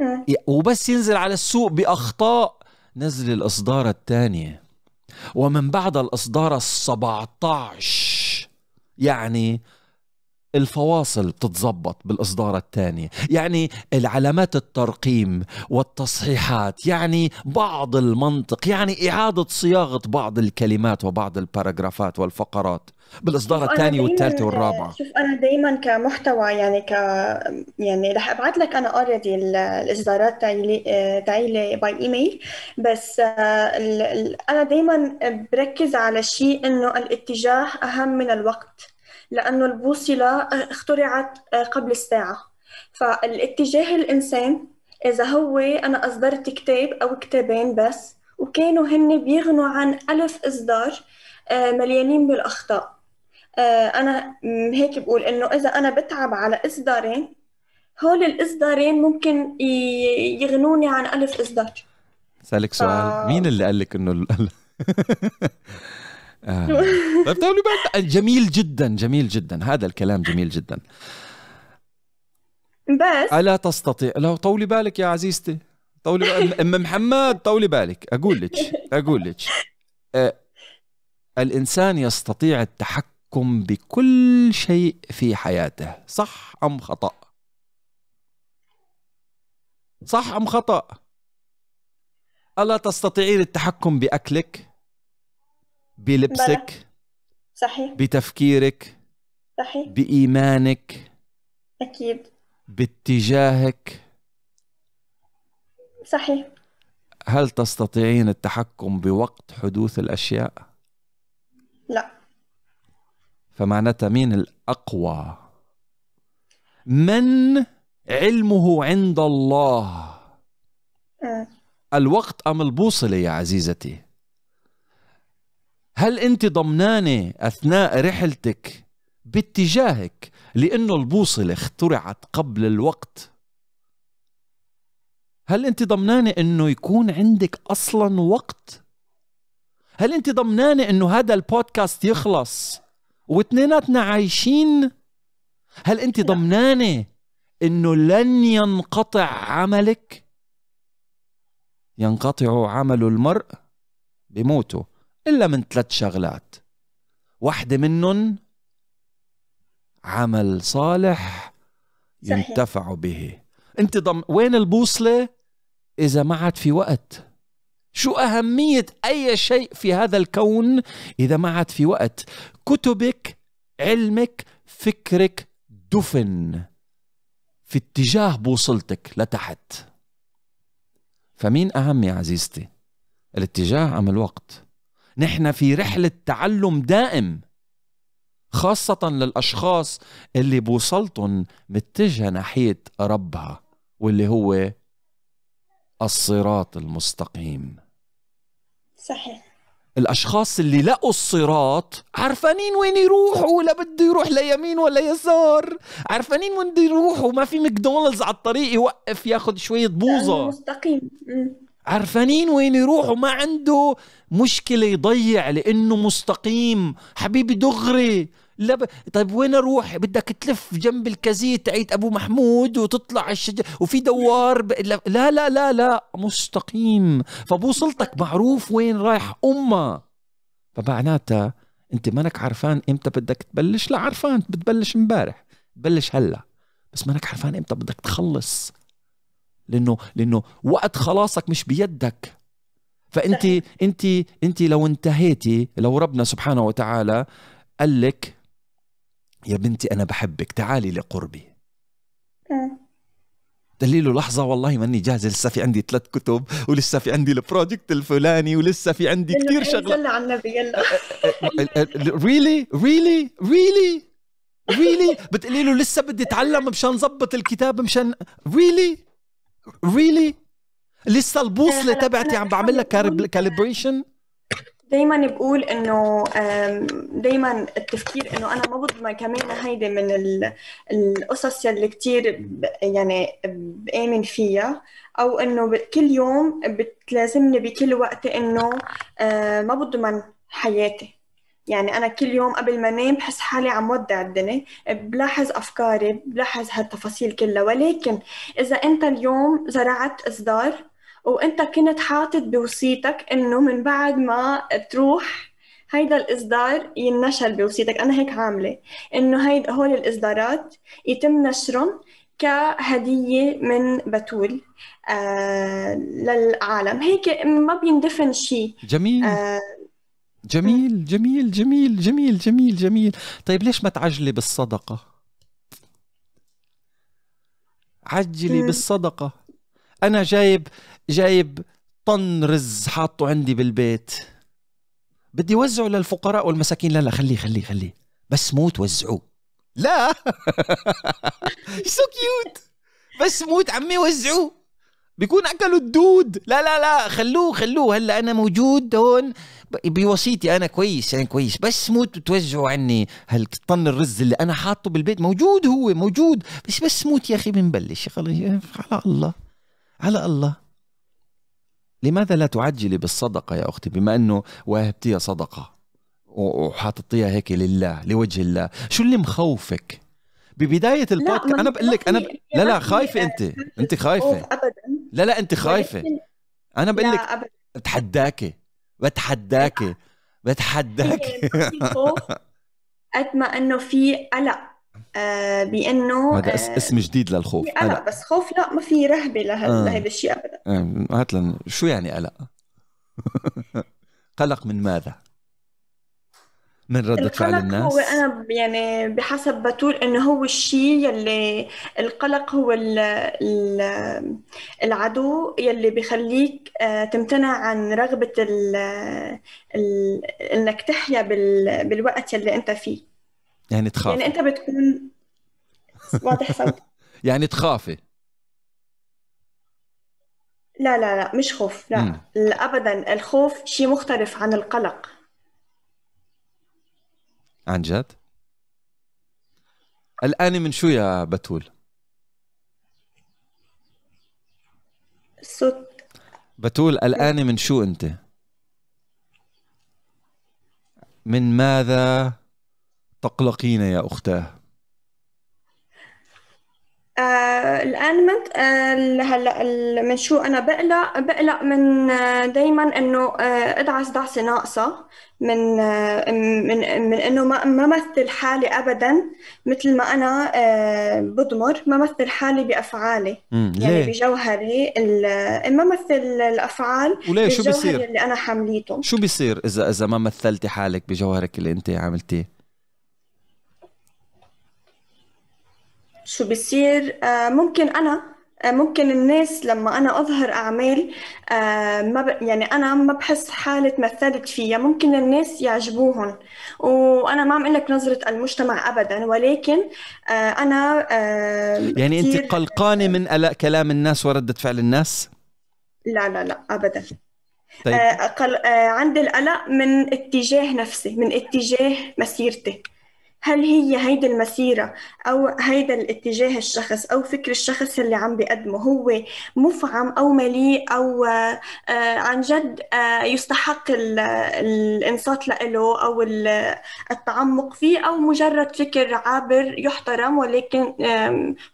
Speaker 1: آه. وبس ينزل على السوق بأخطاء نزل الإصدارة الثانية ومن بعد الإصدارة السبعتاش يعني الفواصل بتتظبط بالإصدارة الثانية يعني العلامات الترقيم والتصحيحات يعني بعض المنطق يعني إعادة صياغة بعض الكلمات وبعض الباراجرافات والفقرات بالإصدارة الثانية والثالثة والرابعة شوف
Speaker 2: أنا دايما كمحتوى يعني ك يعني رح أبعث لك أنا أوريدي الإصدارات تاعي تعيلي باي إيميل بس آه، أنا دايما بركز على شيء إنه الاتجاه أهم من الوقت لأنه البوصلة آه، اخترعت آه، قبل الساعة فالاتجاه الإنسان إذا هو أنا أصدرت كتاب أو كتابين بس وكانوا هن بيغنوا عن ألف إصدار آه، مليانين بالأخطاء أنا هيك بقول إنه إذا أنا بتعب على إصدارين هول الإصدارين ممكن يغنوني عن ألف إصدار
Speaker 1: سألك سؤال ف... مين اللي قال لك إنه <laughs> آه. طيب بعد جميل جدا جميل جدا هذا الكلام جميل جدا بس ألا تستطيع لو طولي بالك يا عزيزتي طولي بالك. أم محمد طولي بالك أقول لك أقول لك آه، الإنسان يستطيع التحكم بكل شيء في حياته صح أم خطأ صح أم خطأ ألا تستطيعين التحكم بأكلك بلبسك بلا. صحيح بتفكيرك صحيح بإيمانك أكيد باتجاهك صحيح هل تستطيعين التحكم بوقت حدوث الأشياء؟ لا فمعناتها مين الأقوى؟ من علمه عند الله؟ أه. الوقت أم البوصلة يا عزيزتي؟ هل انت ضمنانه اثناء رحلتك باتجاهك لانه البوصله اخترعت قبل الوقت هل انت ضمنانه انه يكون عندك اصلا وقت هل انت ضمنانه انه هذا البودكاست يخلص واثنيناتنا عايشين هل انت ضمنانه انه لن ينقطع عملك ينقطع عمل المرء بموته إلا من ثلاث شغلات واحدة منهم عمل صالح ينتفع به انت ضم... وين البوصلة إذا ما عاد في وقت شو أهمية أي شيء في هذا الكون إذا ما عاد في وقت كتبك علمك فكرك دفن في اتجاه بوصلتك لتحت فمين أهم يا عزيزتي الاتجاه أم الوقت؟ نحن في رحلة تعلم دائم خاصة للأشخاص اللي بوصلتهم متجهة ناحية ربها واللي هو الصراط المستقيم صحيح الاشخاص اللي لقوا الصراط عرفانين وين يروحوا لا بده يروح ليمين ولا يسار عرفانين وين بده يروحوا ما في مكدونالدز على الطريق يوقف ياخذ شويه بوظه المستقيم عرفانين وين يروحوا ما عنده مشكله يضيع لانه مستقيم حبيبي دغري لا ب... طيب وين اروح بدك تلف جنب الكزيت تعيد ابو محمود وتطلع على الشجر وفي دوار ب... لا لا لا لا مستقيم فبوصلتك معروف وين رايح امه فمعناتها انت مانك عرفان امتى بدك تبلش لا عرفان بتبلش امبارح بلش هلا بس مانك عرفان امتى بدك تخلص لانه لانه وقت خلاصك مش بيدك فانت انت انت لو انتهيتي لو ربنا سبحانه وتعالى قال لك يا بنتي انا بحبك تعالي لقربي تقولي آه. له لحظة والله ماني جاهزة لسه في عندي ثلاث كتب ولسه في عندي البروجكت الفلاني ولسه في عندي كثير شغلة يلا على النبي يلا ريلي ريلي ريلي ريلي بتقولي له لسه بدي اتعلم مشان ظبط الكتاب مشان ريلي really? ريلي really? لسه البوصله تبعتي عم بعمل لك كاليبريشن
Speaker 2: دايما بقول انه دايما التفكير انه انا ما بضمن كمان هيدي من القصص اللي كثير يعني بامن فيها او انه كل يوم بتلازمني بكل وقت انه آه، ما بضمن حياتي يعني انا كل يوم قبل ما انام بحس حالي عم ودع الدنيا بلاحظ افكاري بلاحظ هالتفاصيل كلها ولكن اذا انت اليوم زرعت اصدار وانت كنت حاطط بوصيتك انه من بعد ما تروح هيدا الاصدار ينشر بوصيتك انا هيك عامله انه هيدا هول الاصدارات يتم نشرهم كهدية من بتول آه للعالم هيك ما بيندفن شيء
Speaker 1: جميل آه جميل جميل جميل جميل جميل جميل طيب ليش ما تعجلي بالصدقة عجلي آه. بالصدقة أنا جايب جايب طن رز حاطه عندي بالبيت بدي وزعه للفقراء والمساكين لا لا خليه خليه خليه بس موت وزعوه لا سو <laughs> كيوت بس موت عمي وزعوه بيكون اكلوا الدود لا لا لا خلوه خلوه هلا انا موجود هون بوصيتي انا كويس انا كويس بس مو توزعوا عني هالطن الرز اللي انا حاطه بالبيت موجود هو موجود بس بس موت يا اخي بنبلش خلص على الله على الله لماذا لا تعجلي بالصدقه يا اختي بما انه واهبتيها صدقه وحاططيها هيك لله لوجه الله شو اللي مخوفك ببدايه البودكاست انا بقول لك انا ب... لا لا خايفه انت انت خايفه ابدا لا لا انت خايفه انا بقول لك بتحداكي بتحداكي بتحداكي
Speaker 2: قد إيه، ما انه في قلق آه بانه هذا آه اسم
Speaker 1: جديد للخوف في قلق
Speaker 2: بس خوف لا ما في رهبه آه. لهذا الشيء ابدا
Speaker 1: آه، هات شو يعني قلق؟ <laughs> قلق من ماذا؟ من ردة فعل الناس؟ هو
Speaker 2: أنا يعني بحسب بتول إنه هو الشيء يلي القلق هو الـ الـ العدو يلي بخليك آه، تمتنع عن رغبة الـ الـ إنك تحيا بالوقت يلي أنت فيه يعني تخاف يعني أنت بتكون <laughs> واضح
Speaker 1: صوتي يعني تخافي
Speaker 2: لا لا لا مش خوف لا, لا أبدا الخوف شيء مختلف عن القلق
Speaker 1: عن جد قلقانة من شو يا بتول الصوت بتول قلقانة من شو أنت من ماذا تقلقين يا أختاه
Speaker 2: آه الان من آه، هلا من شو انا بقلق بقلق من آه، دائما انه آه، ادعس دعسه ناقصه من من من انه ما ما مثل حالي ابدا مثل ما انا بضمر ما مثل حالي بافعالي يعني ليه؟ بجوهري ما مثل الافعال وليه شو بيصير اللي انا حمليته
Speaker 1: شو بيصير اذا اذا ما مثلتي حالك بجوهرك اللي انت عملتيه
Speaker 2: شو بصير آه، ممكن انا آه، ممكن الناس لما انا اظهر اعمال آه، ما ب... يعني انا ما بحس حالي تمثلت فيها ممكن الناس يعجبوهم وانا ما عم اقول لك نظره المجتمع ابدا ولكن انا يعني يعني انت
Speaker 1: قلقانه من قلق كلام الناس ورده فعل الناس
Speaker 2: لا لا لا ابدا طيب أقل عندي القلق من اتجاه نفسي من اتجاه مسيرتي هل هي هيدي المسيرة أو هيدا الاتجاه الشخص أو فكر الشخص اللي عم بيقدمه هو مفعم أو مليء أو آه، عن جد آه، يستحق الإنصات له أو التعمق فيه أو مجرد فكر عابر يحترم ولكن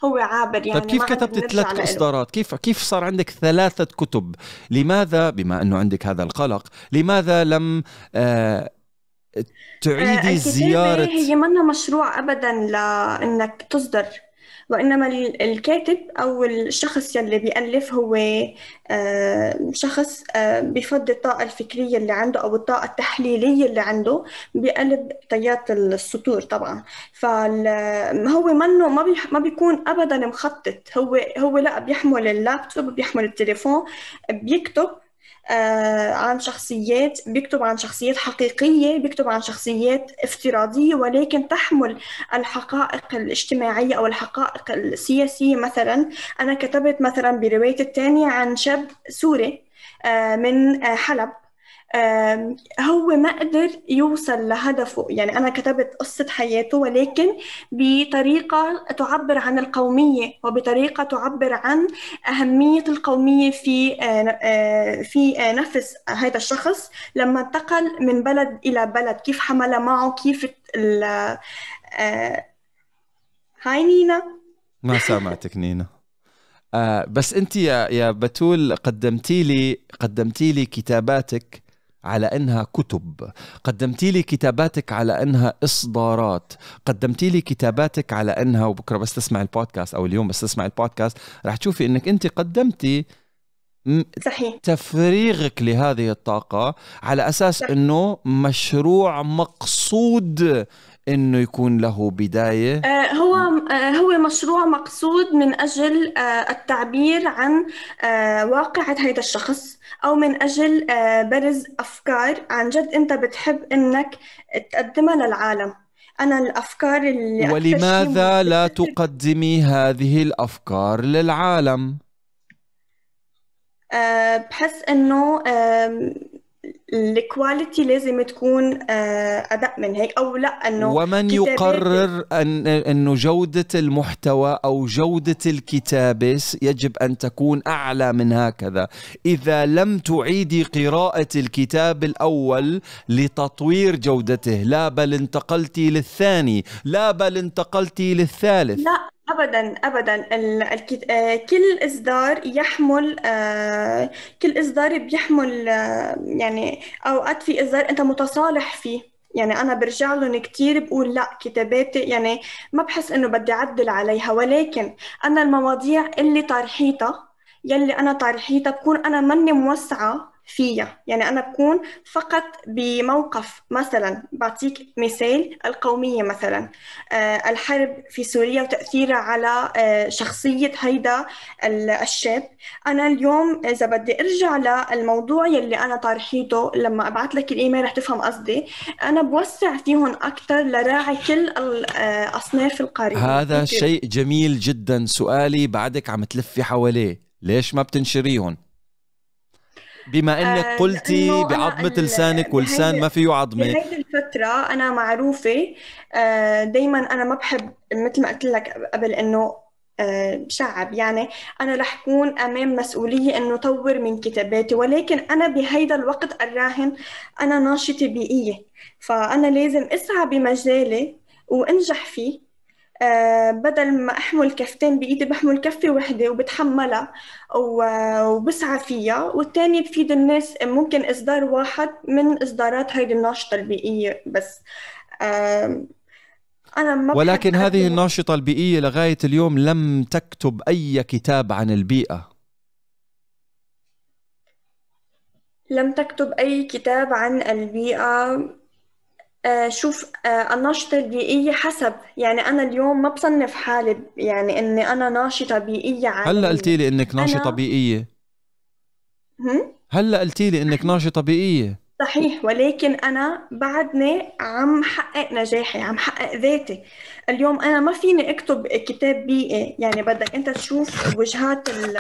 Speaker 2: هو عابر طيب، يعني طيب كيف كتبت ثلاث إصدارات؟
Speaker 1: كيف كيف صار عندك ثلاثة كتب؟ لماذا بما أنه عندك هذا القلق لماذا لم آه تعيدي آه، زيارة هي
Speaker 2: منا مشروع أبدا لأنك تصدر وإنما الكاتب أو الشخص يلي بيألف هو آه، شخص آه، بفضي الطاقة الفكرية اللي عنده أو الطاقة التحليلية اللي عنده بقلب طيات السطور طبعا فهو منه ما ما بيكون أبدا مخطط هو هو لا بيحمل اللابتوب بيحمل التليفون بيكتب آه، عن شخصيات بيكتب عن شخصيات حقيقية بيكتب عن شخصيات افتراضية ولكن تحمل الحقائق الاجتماعية أو الحقائق السياسية مثلا أنا كتبت مثلا برواية الثانية عن شاب سوري آه، من آه، حلب هو ما قدر يوصل لهدفه يعني أنا كتبت قصة حياته ولكن بطريقة تعبر عن القومية وبطريقة تعبر عن أهمية القومية في آه، آه، في آه، نفس هذا الشخص لما انتقل من بلد إلى بلد كيف حمل معه كيف ال هاي نينا
Speaker 1: ما سمعتك نينا بس انت يا يا بتول قدمتي لي قدمتي لي كتاباتك على انها كتب قدمت لي كتاباتك على انها اصدارات قدمت لي كتاباتك على انها وبكره بس تسمع البودكاست او اليوم بس تسمع البودكاست رح تشوفي انك انت قدمتي صحيح تفريغك لهذه الطاقة على أساس صحيح. أنه مشروع مقصود أنه يكون له بداية
Speaker 2: آه هو آه، هو مشروع مقصود من أجل آه، التعبير عن آه، واقعة هذا الشخص أو من أجل برز أفكار عن جد أنت بتحب أنك تقدمها للعالم أنا الأفكار اللي ولماذا لا
Speaker 1: تقدمي هذه الأفكار للعالم؟
Speaker 2: بحس أنه الكواليتي لازم تكون آه، ادق من هيك او لا انه ومن يقرر
Speaker 1: ان انه جوده المحتوى او جوده الكتابه يجب ان تكون اعلى من هكذا اذا لم تعيدي قراءه الكتاب الاول لتطوير جودته لا بل انتقلتي للثاني لا بل انتقلتي للثالث
Speaker 2: لا ابدا ابدا ال- آه، كل اصدار يحمل آه، كل اصدار بيحمل آه، يعني اوقات في اصدار انت متصالح فيه يعني انا برجع لهم كثير بقول لا كتاباتي يعني ما بحس انه بدي اعدل عليها ولكن انا المواضيع اللي طرحيتها يلي انا طرحيتها بكون انا مني موسعه فيا يعني أنا بكون فقط بموقف مثلا بعطيك مثال القومية مثلا آه، الحرب في سوريا وتأثيرها على آه، شخصية هيدا الشاب أنا اليوم إذا بدي أرجع للموضوع يلي أنا طرحيته لما ابعث لك الإيميل رح تفهم قصدي أنا بوسع فيهم أكثر لراعي كل الأصناف آه، القارئة هذا شيء
Speaker 1: جميل جدا سؤالي بعدك عم تلفي حواليه ليش ما بتنشريهم بما انك آه، قلتي بعظمه لسانك ولسان ما فيه عظمه بهيدي
Speaker 2: الفتره انا معروفه آه، دائما انا ما بحب مثل ما قلت لك قبل انه آه، شعب يعني انا رح كون امام مسؤوليه انه طور من كتاباتي ولكن انا بهيدا الوقت الراهن انا ناشطه بيئيه فانا لازم اسعى بمجالي وانجح فيه آه، بدل ما احمل كفتين بايدي بحمل كفه وحده وبتحملها وبسعى فيها والثانيه بفيد الناس ممكن اصدار واحد من اصدارات هيدي الناشطه البيئيه بس انا ما ولكن هذه
Speaker 1: الناشطه البيئيه لغايه اليوم لم تكتب اي كتاب عن البيئه
Speaker 2: لم تكتب اي كتاب عن البيئه آه، شوف آه، النشطة البيئية حسب يعني أنا اليوم ما بصنف حالي يعني إني أنا ناشطة بيئية عالمية هلا قلتي
Speaker 1: لي إنك ناشطة أنا... بيئية هلا قلتي لي إنك ناشطة بيئية
Speaker 2: صحيح ولكن انا بعدني عم حقق نجاحي عم حقق ذاتي اليوم انا ما فيني اكتب كتاب بيئي إيه. يعني بدك انت تشوف وجهات ال...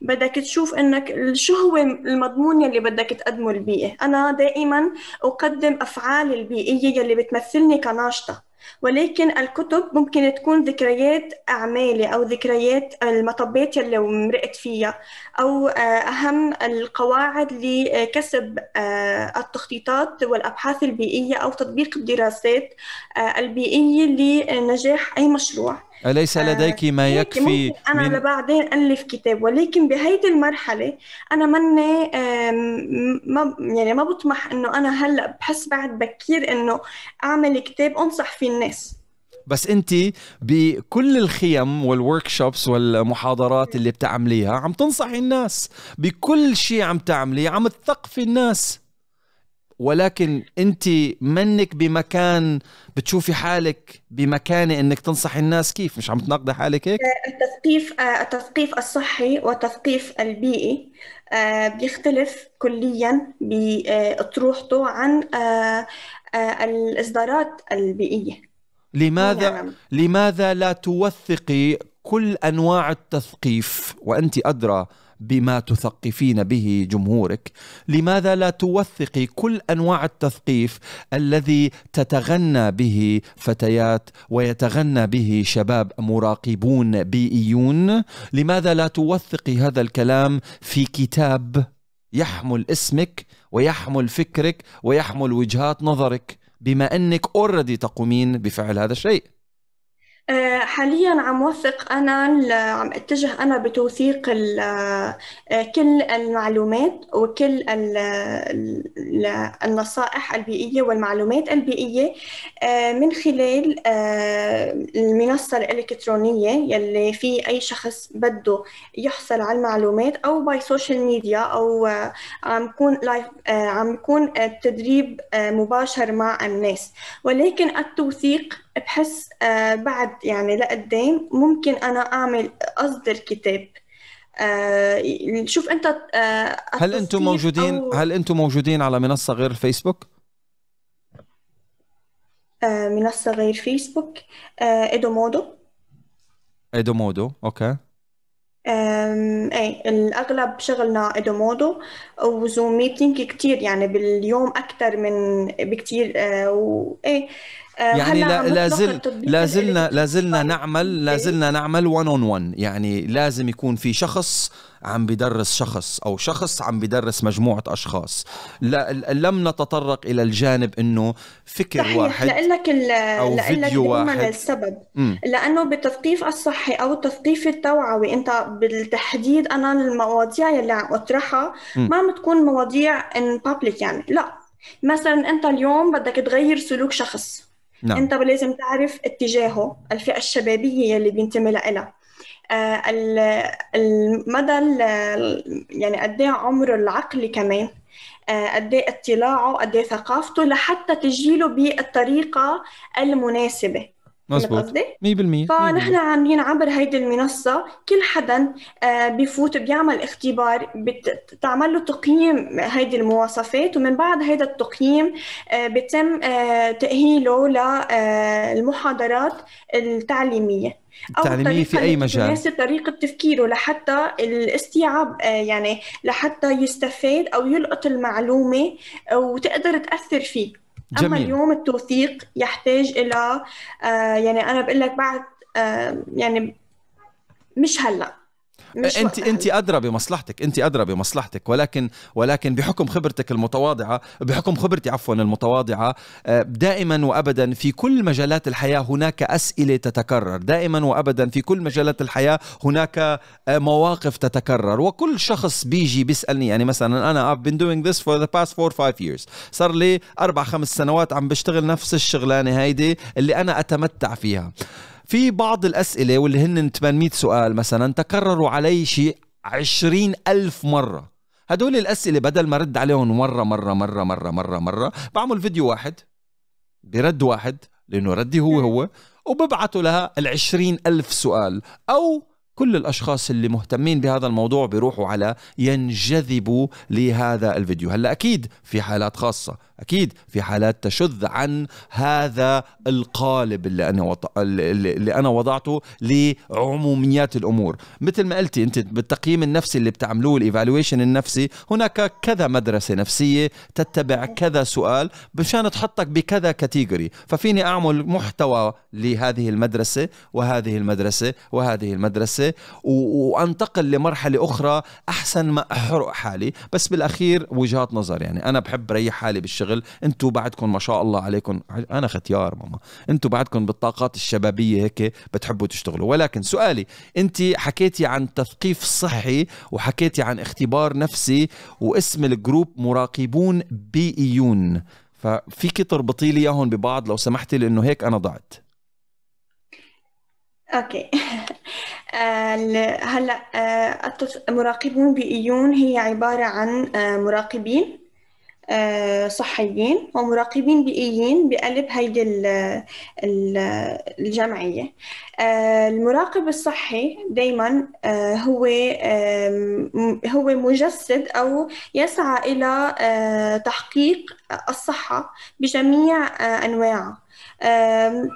Speaker 2: بدك تشوف انك شو هو المضمون يلي بدك تقدمه البيئي إيه. انا دائما اقدم افعالي البيئيه يلي بتمثلني كناشطه ولكن الكتب ممكن تكون ذكريات أعمالي أو ذكريات المطبات اللي مرقت فيها أو آه، أهم القواعد لكسب آه، التخطيطات والأبحاث البيئية أو تطبيق الدراسات آه، البيئية لنجاح أي مشروع
Speaker 1: أليس آه، لديك ما يكفي أنا من...
Speaker 2: لبعدين ألف كتاب ولكن بهيدي المرحلة أنا مني ما يعني ما بطمح إنه أنا هلأ بحس بعد بكير إنه أعمل كتاب أنصح فيه الناس
Speaker 1: بس انت بكل الخيم والوركشوبس والمحاضرات اللي بتعمليها عم تنصحي الناس بكل شيء عم تعمليه عم تثقفي الناس ولكن انت منك بمكان بتشوفي حالك بمكانه انك تنصحي الناس كيف مش عم تناقضي حالك هيك
Speaker 2: آه، التثقيف آه، التثقيف الصحي والتثقيف البيئي آه، بيختلف كليا بأطروحته عن الاصدارات البيئيه
Speaker 1: لماذا نعم. لماذا لا توثقي كل انواع التثقيف وانت ادرى بما تثقفين به جمهورك لماذا لا توثقي كل انواع التثقيف الذي تتغنى به فتيات ويتغنى به شباب مراقبون بيئيون لماذا لا توثقي هذا الكلام في كتاب يحمل اسمك ويحمل فكرك ويحمل وجهات نظرك بما انك اوريدي تقومين بفعل هذا الشيء
Speaker 2: آه، حاليا عم وثق انا عم اتجه انا بتوثيق آه، كل المعلومات وكل النصائح البيئيه والمعلومات البيئيه آه، من خلال المنصه الالكترونيه يلي في اي شخص بده يحصل على المعلومات او باي سوشيال ميديا او عم يكون لايف عم يكون التدريب مباشر مع الناس ولكن التوثيق بحس آه، بعد يعني لقدام ممكن أنا أعمل أصدر كتاب آه، شوف انت آه، هل انتم موجودين أو...
Speaker 1: هل انتم موجودين على منصه غير الفيسبوك
Speaker 2: منصه غير فيسبوك ايدومودو
Speaker 1: ايدومودو اوكي
Speaker 2: ايه الاغلب شغلنا مودو وزوم ميتينج كتير يعني باليوم اكتر من بكتير وايه آه، يعني لا زل لا
Speaker 1: زلنا لا زلنا نعمل لا زلنا نعمل 1 اون 1 يعني لازم يكون في شخص عم بدرس شخص او شخص عم بدرس مجموعه اشخاص لا لم نتطرق الى الجانب انه فكر صحيح. واحد لانك
Speaker 2: لانك فيديو السبب لانه بالتثقيف الصحي او التثقيف التوعوي انت بالتحديد انا المواضيع اللي عم اطرحها ما عم تكون مواضيع ان بابليك يعني لا مثلا انت اليوم بدك تغير سلوك شخص نعم. انت لازم تعرف اتجاهه الفئه الشبابيه يلي بينتمي لها آه، المدى يعني قد إيه عمره العقلي كمان آه، قد ايه اطلاعه قد إيه ثقافته لحتى تجيله بالطريقه المناسبه مزبوط 100% فنحن عاملين عبر هيدي المنصة كل حدا آه، بفوت بيعمل اختبار بتعمل له تقييم هيدي المواصفات ومن بعد هيدا التقييم آه، بتم آه، تأهيله للمحاضرات التعليمية التعليمية في أي مجال يناسب طريقة تفكيره لحتى الاستيعاب يعني لحتى يستفاد أو يلقط المعلومة وتقدر تأثر فيه جميل. اما اليوم التوثيق يحتاج الى آه، يعني انا بقول لك بعد آه، يعني مش هلا انت انت
Speaker 1: ادرى بمصلحتك انت ادرى بمصلحتك ولكن ولكن بحكم خبرتك المتواضعه بحكم خبرتي عفوا المتواضعه آه، دائما وابدا في كل مجالات الحياه هناك اسئله تتكرر دائما وابدا في كل مجالات الحياه هناك آه، مواقف تتكرر وكل شخص بيجي بيسالني يعني مثلا انا I've been doing this for the past 4 5 years صار لي اربع خمس سنوات عم بشتغل نفس الشغلانه هيدي اللي انا اتمتع فيها في بعض الأسئلة واللي هن 800 سؤال مثلا تكرروا علي شيء عشرين ألف مرة هدول الأسئلة بدل ما رد عليهم مرة مرة مرة مرة مرة مرة بعمل فيديو واحد برد واحد لأنه ردي هو هو وببعته لها العشرين ألف سؤال أو كل الاشخاص اللي مهتمين بهذا الموضوع بيروحوا على ينجذبوا لهذا الفيديو هلا اكيد في حالات خاصه اكيد في حالات تشذ عن هذا القالب اللي انا وط... اللي انا وضعته لعموميات الامور مثل ما قلتي انت بالتقييم النفسي اللي بتعملوه الايفالويشن النفسي هناك كذا مدرسه نفسيه تتبع كذا سؤال مشان تحطك بكذا كاتيجوري ففيني اعمل محتوى لهذه المدرسه وهذه المدرسه وهذه المدرسه السياسه وانتقل لمرحله اخرى احسن ما احرق حالي بس بالاخير وجهات نظر يعني انا بحب ريح حالي بالشغل انتم بعدكم ما شاء الله عليكم انا ختيار ماما انتم بعدكم بالطاقات الشبابيه هيك بتحبوا تشتغلوا ولكن سؤالي انت حكيتي عن تثقيف صحي وحكيتي عن اختبار نفسي واسم الجروب مراقبون بيئيون ففيكي تربطي لي اياهم ببعض لو سمحتي لانه هيك انا ضعت
Speaker 2: أوكي <laughs> هلأ آه، التص- مراقبون هي عبارة عن آه، مراقبين آه، صحيين ومراقبين بيئيين بقلب هيدي الجمعية آه، المراقب الصحي دايما هو هو مجسد أو يسعى إلى تحقيق الصحة بجميع أنواعها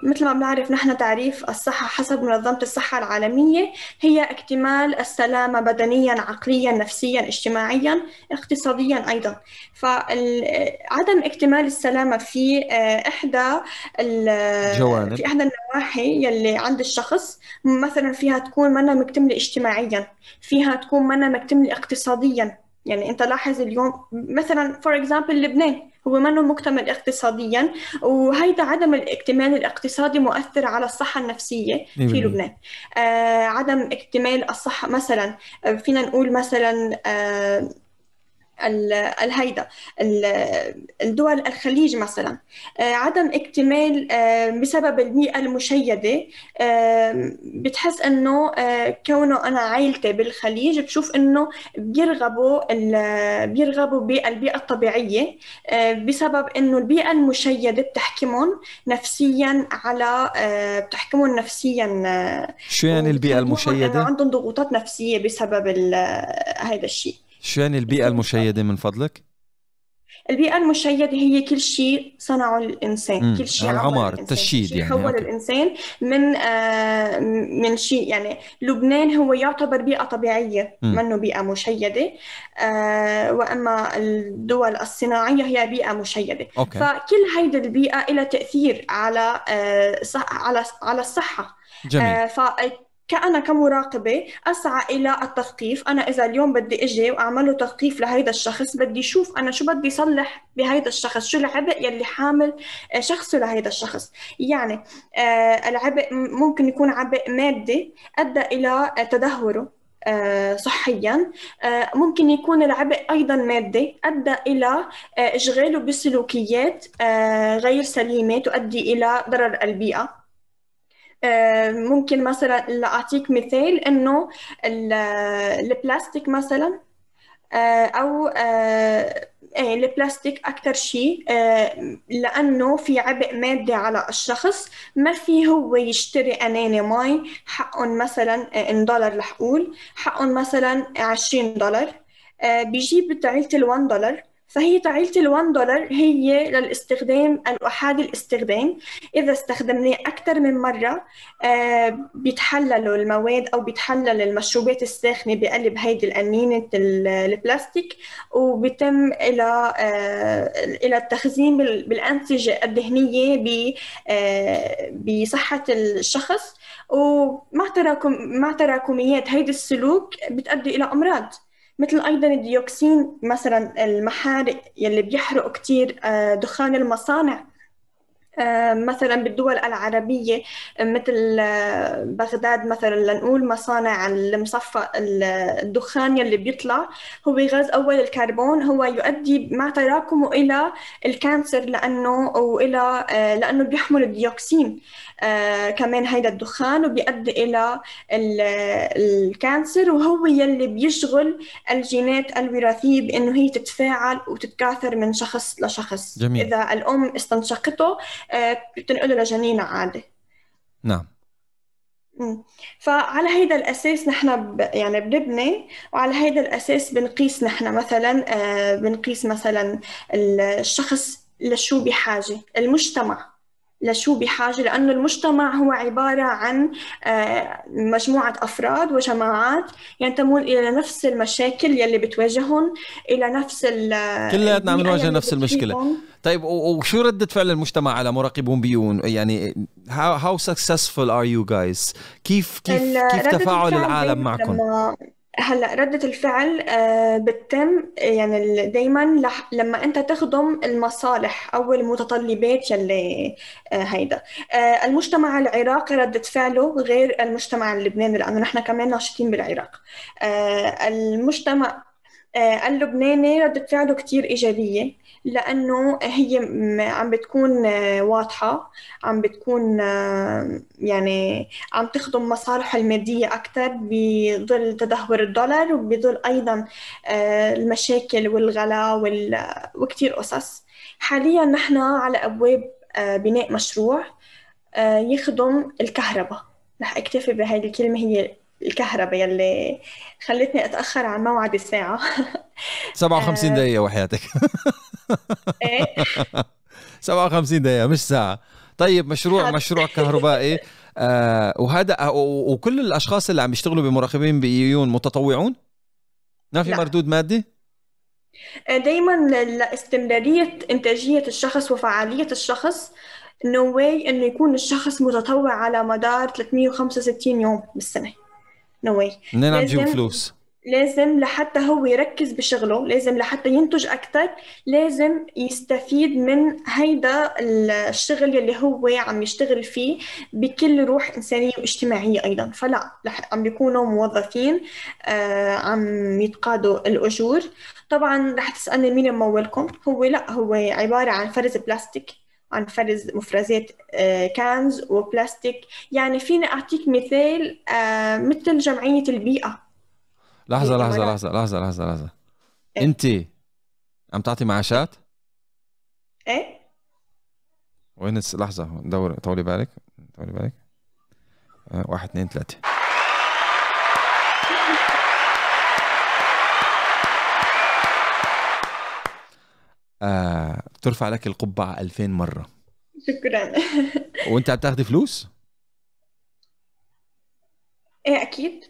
Speaker 2: مثل ما بنعرف نحن تعريف الصحة حسب منظمة الصحة العالمية هي اكتمال السلامة بدنيا عقليا نفسيا اجتماعيا اقتصاديا أيضا فعدم اكتمال السلامة في آه، إحدى الجوانب في إحدى النواحي يلي عند الشخص مثلا فيها تكون منا مكتملة اجتماعيا فيها تكون منا مكتملة اقتصاديا يعني انت لاحظ اليوم مثلا فور اكزامبل لبنان هو منه مكتمل اقتصاديا وهيدا عدم الاكتمال الاقتصادي مؤثر على الصحة النفسية في إيه. لبنان آه عدم اكتمال الصحة مثلا فينا نقول مثلا آه الهيدا الدول الخليج مثلا آه، عدم اكتمال آه، بسبب البيئة المشيدة بتحس انه آه، كونه انا عائلتي بالخليج بشوف انه بيرغبوا بيرغبوا بالبيئة الطبيعية بسبب انه البيئة المشيدة بتحكمهم نفسيا على بتحكمهم نفسيا
Speaker 1: شو يعني البيئة المشيدة؟ عندهم
Speaker 2: ضغوطات نفسية بسبب هذا الشيء
Speaker 1: شو يعني البيئة المشيدة من فضلك؟
Speaker 2: البيئة المشيدة هي كل شيء صنعه الإنسان، مم. كل شيء يعني عمر
Speaker 1: التشييد يعني حول أوكي.
Speaker 2: الإنسان من آه من شيء يعني لبنان هو يعتبر بيئة طبيعية منه بيئة مشيدة آه وأما الدول الصناعية هي بيئة مشيدة، أوكي. فكل هيدي البيئة لها تأثير على آه على على الصحة جميل. آه كأنا كمراقبة أسعى إلى التثقيف أنا إذا اليوم بدي أجي وأعمله تثقيف لهيدا الشخص بدي أشوف أنا شو بدي صلح بهيدا الشخص شو العبء يلي حامل آه، شخصه لهيدا الشخص يعني آه، العبء ممكن يكون عبء مادي أدى إلى تدهوره آه، صحيا ممكن يكون العبء ايضا مادي ادى الى اشغاله بسلوكيات غير سليمه تؤدي الى ضرر البيئه آه، ممكن مثلا اعطيك مثال انه البلاستيك مثلا آه، او آه، ايه البلاستيك اكثر شيء لانه في عبء مادي على الشخص ما في هو يشتري اناني مي حقهم مثلا ان دولار لحقول حقهم مثلا 20 دولار بيجيب تعيلة ال 1 دولار فهي تعيلة ال1 دولار هي للاستخدام الأحادي الاستخدام إذا استخدمناه أكثر من مرة آه، بيتحللوا المواد أو بيتحلل المشروبات الساخنة بقلب هيدي الأنينة البلاستيك وبيتم إلى آه، إلى التخزين بالأنسجة الدهنية آه، بصحة الشخص ومع تراكم مع تراكميات هيدي السلوك بتؤدي إلى أمراض مثل ايضا الديوكسين مثلا المحارق يلي بيحرق كثير آه، دخان المصانع آه، مثلا بالدول العربية مثل آه، بغداد مثلا لنقول مصانع المصفى الدخان يلي بيطلع هو غاز أول الكربون هو يؤدي مع تراكمه إلى الكانسر لأنه وإلى لأنه بيحمل الديوكسين آه، كمان هيدا الدخان وبيؤدي إلى الكانسر وهو يلي بيشغل الجينات الوراثية بأنه هي تتفاعل وتتكاثر من شخص لشخص جميل. إذا الأم استنشقته آه، بتنقله لجنين عادي نعم فعلى هيدا الاساس نحن ب... يعني بنبني وعلى هيدا الاساس بنقيس نحن مثلا آه، بنقيس مثلا الشخص لشو بحاجه المجتمع لشو بحاجة لأنه المجتمع هو عبارة عن آه، مجموعة أفراد وجماعات ينتمون إلى نفس المشاكل يلي بتواجههم إلى نفس ال آه، كلياتنا عم نواجه نفس المشكلة
Speaker 1: طيب وشو ردة فعل المجتمع على مراقبون بيون يعني how, successful are you guys كيف كيف كيف تفاعل العالم معكم
Speaker 2: هلا ردة الفعل آه، بتتم يعني دائما لما انت تخدم المصالح او المتطلبات يلي آه، هيدا آه، المجتمع العراقي ردة فعله غير المجتمع اللبناني لانه نحن كمان ناشطين بالعراق المجتمع اللبناني ردة فعله كتير إيجابية لأنه هي عم بتكون آه، واضحة عم بتكون آه، يعني عم تخدم مصالح المادية أكثر بظل تدهور الدولار وبظل أيضا آه، المشاكل والغلاء وكثير قصص حاليا نحن على أبواب بناء مشروع يخدم الكهرباء رح اكتفي بهذه الكلمة هي الكهرباء يلي خلتني اتاخر عن موعد الساعه
Speaker 1: 57 <laughs> آه. دقيقه وحياتك <laughs> ايه 57 <laughs> دقيقه مش ساعه طيب مشروع مشروع كهربائي آه وهذا آه، وكل الاشخاص اللي عم يشتغلوا بمراقبين بيون متطوعون ما في لا. مردود مادي
Speaker 2: آه، دائما لاستمراريه انتاجيه الشخص وفعاليه الشخص نو واي انه يكون الشخص متطوع على مدار 365 يوم بالسنه نو منين عم تجيبوا فلوس؟ لازم لحتى هو يركز بشغله لازم لحتى ينتج أكثر لازم يستفيد من هيدا الشغل اللي هو عم يشتغل فيه بكل روح إنسانية واجتماعية أيضا فلا عم بيكونوا موظفين آه، عم يتقاضوا الأجور طبعا رح تسألني مين ممولكم هو لا هو عبارة عن فرز بلاستيك عن فرز مفرزات كانز آه، وبلاستيك يعني فيني أعطيك مثال آه، مثل جمعية البيئة
Speaker 1: لحظة لحظة لحظة لحظة لحظة لحظة إيه؟ أنت عم تعطي معاشات؟ إيه وين لحظة دوري طولي بالك طولي بالك آه، واحد اثنين ثلاثة آه بترفع لك القبعه 2000 مره
Speaker 2: شكرا <laughs>
Speaker 1: وانت عم تاخذي فلوس؟
Speaker 2: ايه اكيد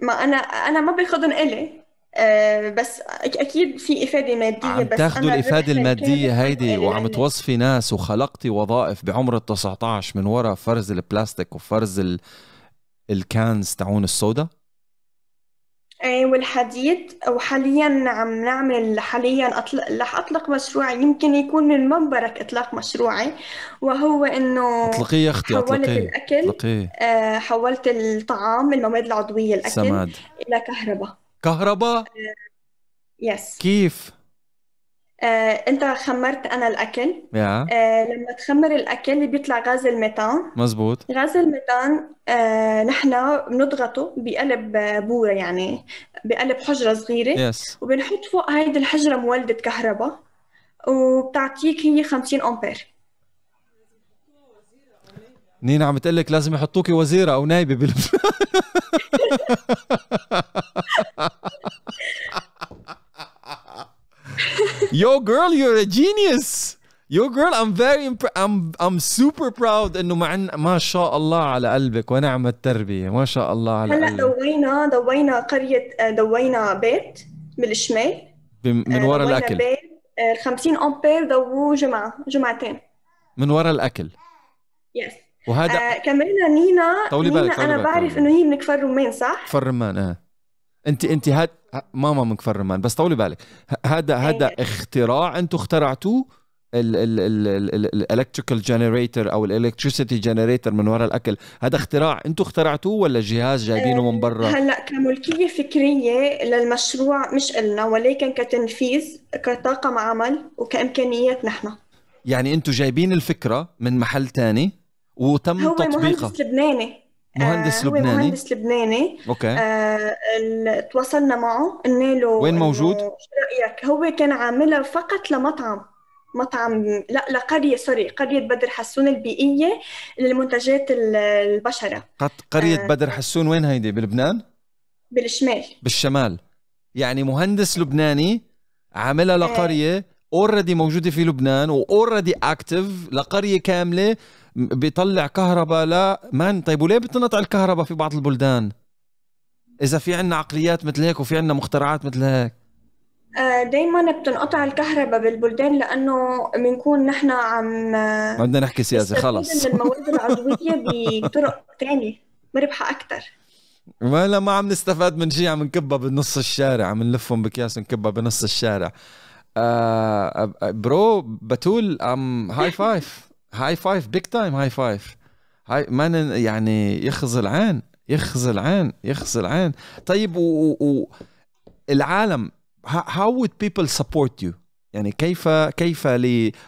Speaker 2: ما انا انا ما باخذهم الي أه بس اكيد في افاده ماديه عم بس تاخذوا الافاده الماديه هيدي وعم توظفي
Speaker 1: ناس وخلقتي وظائف بعمر ال 19 من وراء فرز البلاستيك وفرز ال... الكانز تاعون السودا
Speaker 2: ايه والحديد وحاليا عم نعمل حاليا رح أطلق مشروع يمكن يكون من منبرك إطلاق مشروعي وهو إنه اطلقي يا أختي حولت أطلقي. الأكل أطلقي. آه، حولت الطعام المواد العضوية الأكل سماد إلى كهرباء
Speaker 1: كهرباء يس آه، كيف؟
Speaker 2: آه، انت خمرت انا الاكل يا آه، لما تخمر الاكل بيطلع غاز الميثان مزبوط غاز الميثان آه، نحن بنضغطه بقلب بورة يعني بقلب حجرة صغيرة يس وبنحط فوق هيدي الحجرة مولدة كهرباء وبتعطيك هي 50 امبير
Speaker 1: نينا عم تقول لك لازم يحطوكي وزيرة او نايبة بال <laughs> <laughs> يو جيرل يو ا جينيوس يو جيرل ام فيري ام ام سوبر براود انه مع ما شاء الله على قلبك ونعم التربيه ما شاء الله على هلا
Speaker 2: دوينا دوينا قريه آه، دوينا بيت بالشمال
Speaker 1: من آه، ورا الاكل بيت
Speaker 2: ال آه، 50 امبير ضووا جمعه جمعتين
Speaker 1: من ورا الاكل يس وهذا آه
Speaker 2: كمان نينا طولي بالك نينا طولي بالك انا بعرف انه هي من كفر رمان صح؟
Speaker 1: كفر رمان اه انت انت هاد ماما مكفر رمان بس طولي بالك هذا إيه. هذا اختراع انتم اخترعتوه الالكتريكال جنريتر او الالكتريسيتي جنريتر من وراء الاكل هذا اختراع انتم اخترعتوه ولا جهاز جايبينه من برا آه،
Speaker 2: هلا كملكيه فكريه للمشروع مش النا ولكن كتنفيذ كطاقم عمل وكامكانيات نحن
Speaker 1: يعني انتم جايبين الفكره من محل تاني وتم هو تطبيقها هو مهندس
Speaker 2: لبناني
Speaker 1: مهندس آه، لبناني مهندس
Speaker 2: لبناني اوكي آه، تواصلنا معه قلنا له وين موجود؟ شو رايك؟ هو كان عاملها فقط لمطعم مطعم لا لقريه سوري قريه بدر حسون البيئيه للمنتجات البشره
Speaker 1: قريه آه بدر حسون وين هيدي بلبنان؟ بالشمال بالشمال يعني مهندس لبناني عاملها آه. لقريه اوريدي موجوده في لبنان واوريدي اكتف لقريه كامله بيطلع كهرباء لا مان طيب وليه بتنقطع الكهرباء في بعض البلدان اذا في عنا عقليات مثل هيك وفي عنا مخترعات مثل هيك
Speaker 2: آه، دايما بتنقطع الكهرباء بالبلدان لانه بنكون نحن عم آه، بدنا نحكي سياسه خلص المواد العضويه <laughs> بطرق ثانيه مربحه اكثر
Speaker 1: ما لا ما عم نستفاد من شيء عم نكبها بنص الشارع عم نلفهم باكياس ونكبها بنص الشارع آه برو بتول ام هاي فايف هاي فايف بيج تايم هاي فايف هاي ما يعني يخز العين يخز العين يخز العين طيب و, و... و العالم هاو would بيبل سبورت يو يعني كيف كيف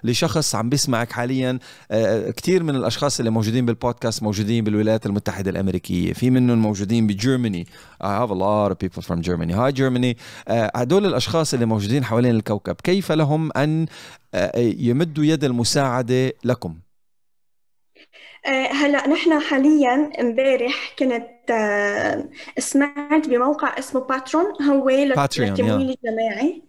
Speaker 1: لشخص عم بيسمعك حاليا آه، آه، كثير من الاشخاص اللي موجودين بالبودكاست موجودين بالولايات المتحده الامريكيه في منهم موجودين بجيرماني I have a lot of people from Germany hi Germany آه، هدول الاشخاص اللي موجودين حوالين الكوكب كيف لهم ان يمدوا يد المساعده لكم
Speaker 2: هلا نحن حاليا امبارح كنت آه، سمعت بموقع اسمه باترون هو للتمويل الجماعي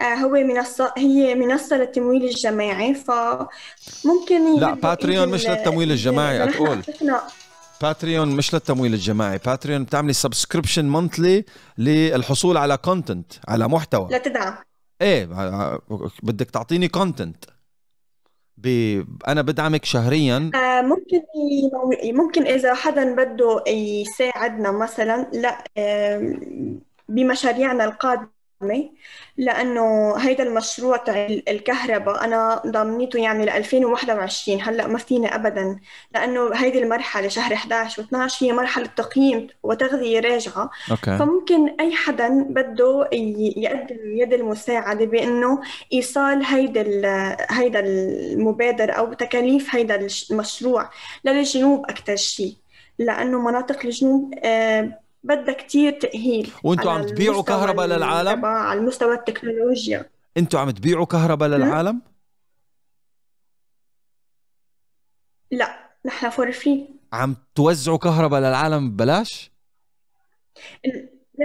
Speaker 2: آه، هو منصة هي منصة للتمويل الجماعي فممكن لا باتريون آه، مش للتمويل الجماعي أتقول
Speaker 1: باتريون مش للتمويل الجماعي باتريون بتعملي سبسكريبشن مونثلي للحصول على كونتنت على محتوى لتدعم ايه بدك تعطيني كونتنت ب... انا بدعمك شهريا
Speaker 2: آه ممكن ممكن اذا حدا بده يساعدنا مثلا لا آه بمشاريعنا القادمه عامة لأنه هيدا المشروع تاع الكهرباء أنا ضامنيته يعني ل 2021 هلأ ما فينا أبدا لأنه هيدي المرحلة شهر 11 و12 هي مرحلة تقييم وتغذية راجعة أوكي. فممكن أي حدا بده يقدم يد المساعدة بأنه إيصال هيدا هيدا المبادرة أو تكاليف هيدا المشروع للجنوب أكثر شيء لأنه مناطق الجنوب آه بدها كتير تأهيل وانتم آه، عم تبيعوا كهرباء للعالم؟ على المستوى التكنولوجيا
Speaker 1: انتم عم تبيعوا كهرباء للعالم؟
Speaker 2: لا نحن فور فري
Speaker 1: عم توزعوا كهرباء للعالم ببلاش؟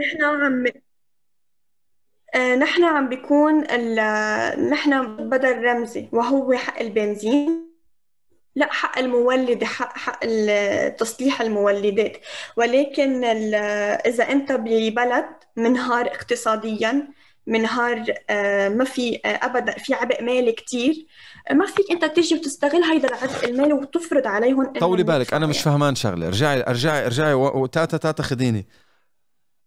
Speaker 2: نحن عم آه، نحن عم بيكون ال... نحن بدل رمزي وهو حق البنزين لا حق المولد حق حق تصليح المولدات ولكن اذا انت ببلد منهار اقتصاديا منهار آه، ما في آه، ابدا في عبء مالي كتير آه، ما فيك انت تيجي وتستغل هيدا العبء المالي وتفرض عليهم طولي بالك
Speaker 1: انا مش فهمان شغله ارجعي ارجعي ارجعي وتاتا تاتا خديني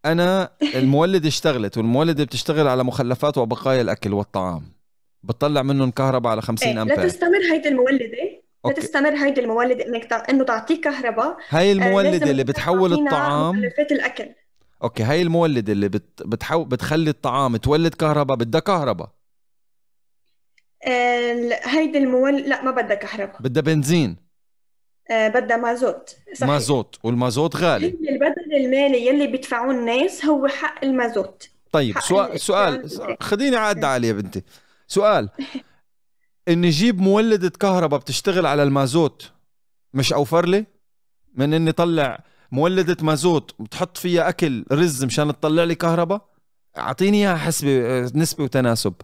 Speaker 1: انا <laughs> المولده اشتغلت والمولده بتشتغل على مخلفات وبقايا الاكل والطعام بتطلع منهم كهرباء على 50 إيه، امبير لا تستمر
Speaker 2: هيدي المولده بتستمر هيدي المولد انك تع... انه تعطيه كهرباء هاي آه، المولد اللي بتحول الطعام ملفات الاكل
Speaker 1: اوكي هاي المولد اللي بت... بتحو... بتخلي الطعام تولد كهرباء بدها كهرباء
Speaker 2: آه هيدي المولد لا ما بدها كهرباء
Speaker 1: بدها بنزين
Speaker 2: آه، بدها مازوت صحيح.
Speaker 1: مازوت والمازوت غالي
Speaker 2: البدل المالي يلي بيدفعوه الناس هو حق المازوت
Speaker 1: طيب حق سؤال سؤال خديني عاد عليه يا بنتي سؤال <laughs> اني جيب مولدة كهرباء بتشتغل على المازوت مش اوفر لي من اني طلع مولدة مازوت بتحط فيها اكل رز مشان تطلع لي كهرباء اعطيني اياها حسبة نسبة وتناسب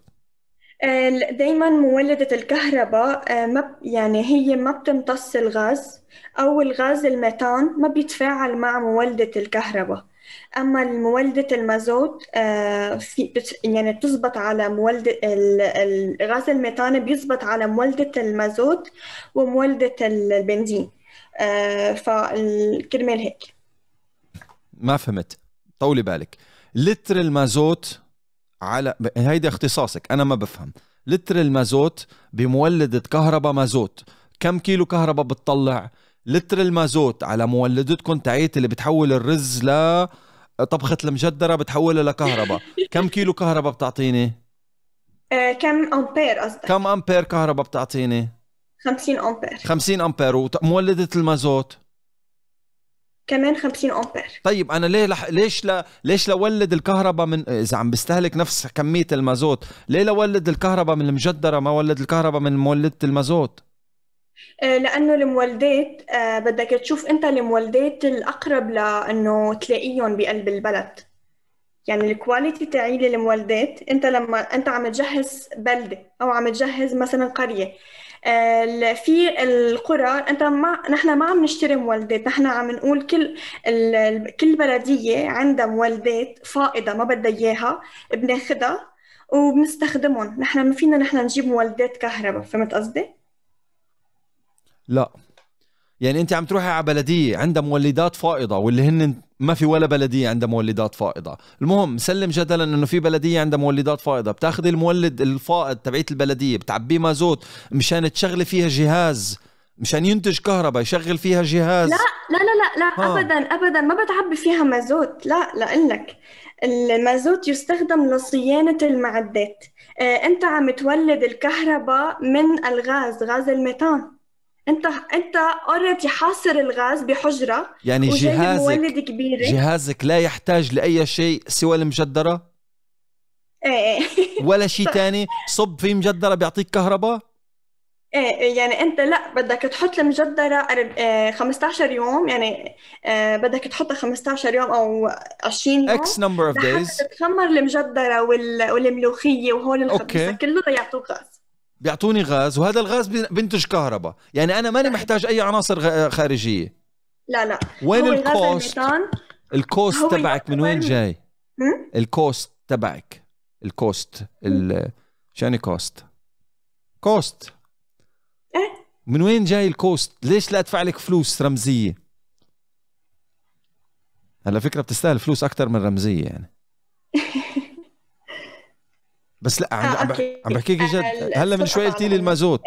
Speaker 2: آه، دايما مولدة الكهرباء آه، ما يعني هي ما بتمتص الغاز أو الغاز الميثان ما بيتفاعل مع مولدة الكهرباء اما مولده المازوت آه، في يعني بتزبط على مولده الغاز الميتاني بيزبط على مولده المازوت ومولده البنزين آه، فالكرمال هيك
Speaker 1: ما فهمت طولي بالك لتر المازوت على هيدا اختصاصك انا ما بفهم لتر المازوت بمولده كهرباء مازوت كم كيلو كهرباء بتطلع لتر المازوت على مولدتكم تعيت اللي بتحول الرز ل طبخة المجدرة بتحولها لكهرباء <laughs> كم كيلو كهرباء بتعطيني؟
Speaker 2: آه، كم امبير قصدك كم امبير
Speaker 1: كهرباء بتعطيني؟
Speaker 2: 50 امبير
Speaker 1: 50 امبير ومولدة المازوت
Speaker 2: كمان 50 امبير
Speaker 1: طيب انا ليه لح... ليش لا ليش لولد الكهرباء من اذا عم بستهلك نفس كميه المازوت ليه لولد الكهرباء من المجدره ما ولد الكهرباء من مولده المازوت
Speaker 2: آه، لانه المولدات آه، بدك تشوف انت المولدات الاقرب لانه تلاقيهم بقلب البلد يعني الكواليتي تاعي المولدات انت لما انت عم تجهز بلده او عم تجهز مثلا قريه آه، في القرى انت ما نحن ما عم نشتري مولدات نحن عم نقول كل كل بلديه عندها مولدات فائضه ما بدها اياها بناخذها وبنستخدمهم نحن ما فينا نحن نجيب مولدات كهرباء فهمت قصدي؟
Speaker 1: لا يعني انت عم تروحي على بلديه عندها مولدات فائضه واللي هن ما في ولا بلديه عندها مولدات فائضه المهم سلم جدلا انه في بلديه عندها مولدات فائضه بتاخذي المولد الفائض تبعيه البلديه بتعبيه مازوت مشان تشغلي فيها جهاز مشان ينتج كهرباء يشغل فيها جهاز لا
Speaker 2: لا لا لا, لا ها. آه. ابدا ابدا ما بتعبي فيها مازوت لا لا لك المازوت يستخدم لصيانة المعدات آه، انت عم تولد الكهرباء من الغاز غاز الميثان انت انت اوريدي حاصر الغاز بحجره
Speaker 1: يعني جهازك كبيرة. جهازك لا يحتاج لاي شيء سوى المجدره
Speaker 2: ايه, إيه. <laughs> ولا شيء تاني
Speaker 1: صب في مجدره بيعطيك كهرباء
Speaker 2: ايه, إيه، يعني انت لا بدك تحط المجدره 15 إيه، يوم يعني بدك تحطها 15 يوم او 20 يوم اكس نمبر اوف دايز تتخمر المجدره والملوخيه وهول الخبزه كله ليعطوك غاز
Speaker 1: بيعطوني غاز وهذا الغاز بينتج كهرباء يعني انا ماني محتاج اي عناصر خارجيه
Speaker 2: لا لا وين الكوست
Speaker 1: الكوست تبعك من وين جاي الكوست تبعك الكوست شو كوست كوست ايه من وين جاي الكوست ليش لا ادفع لك فلوس رمزيه هلا فكره بتستاهل فلوس اكثر من رمزيه يعني <laughs> بس لا عم, آه، عم, بحكيكي بحكيك آه، جد هلا من شوي قلتي لي المازوت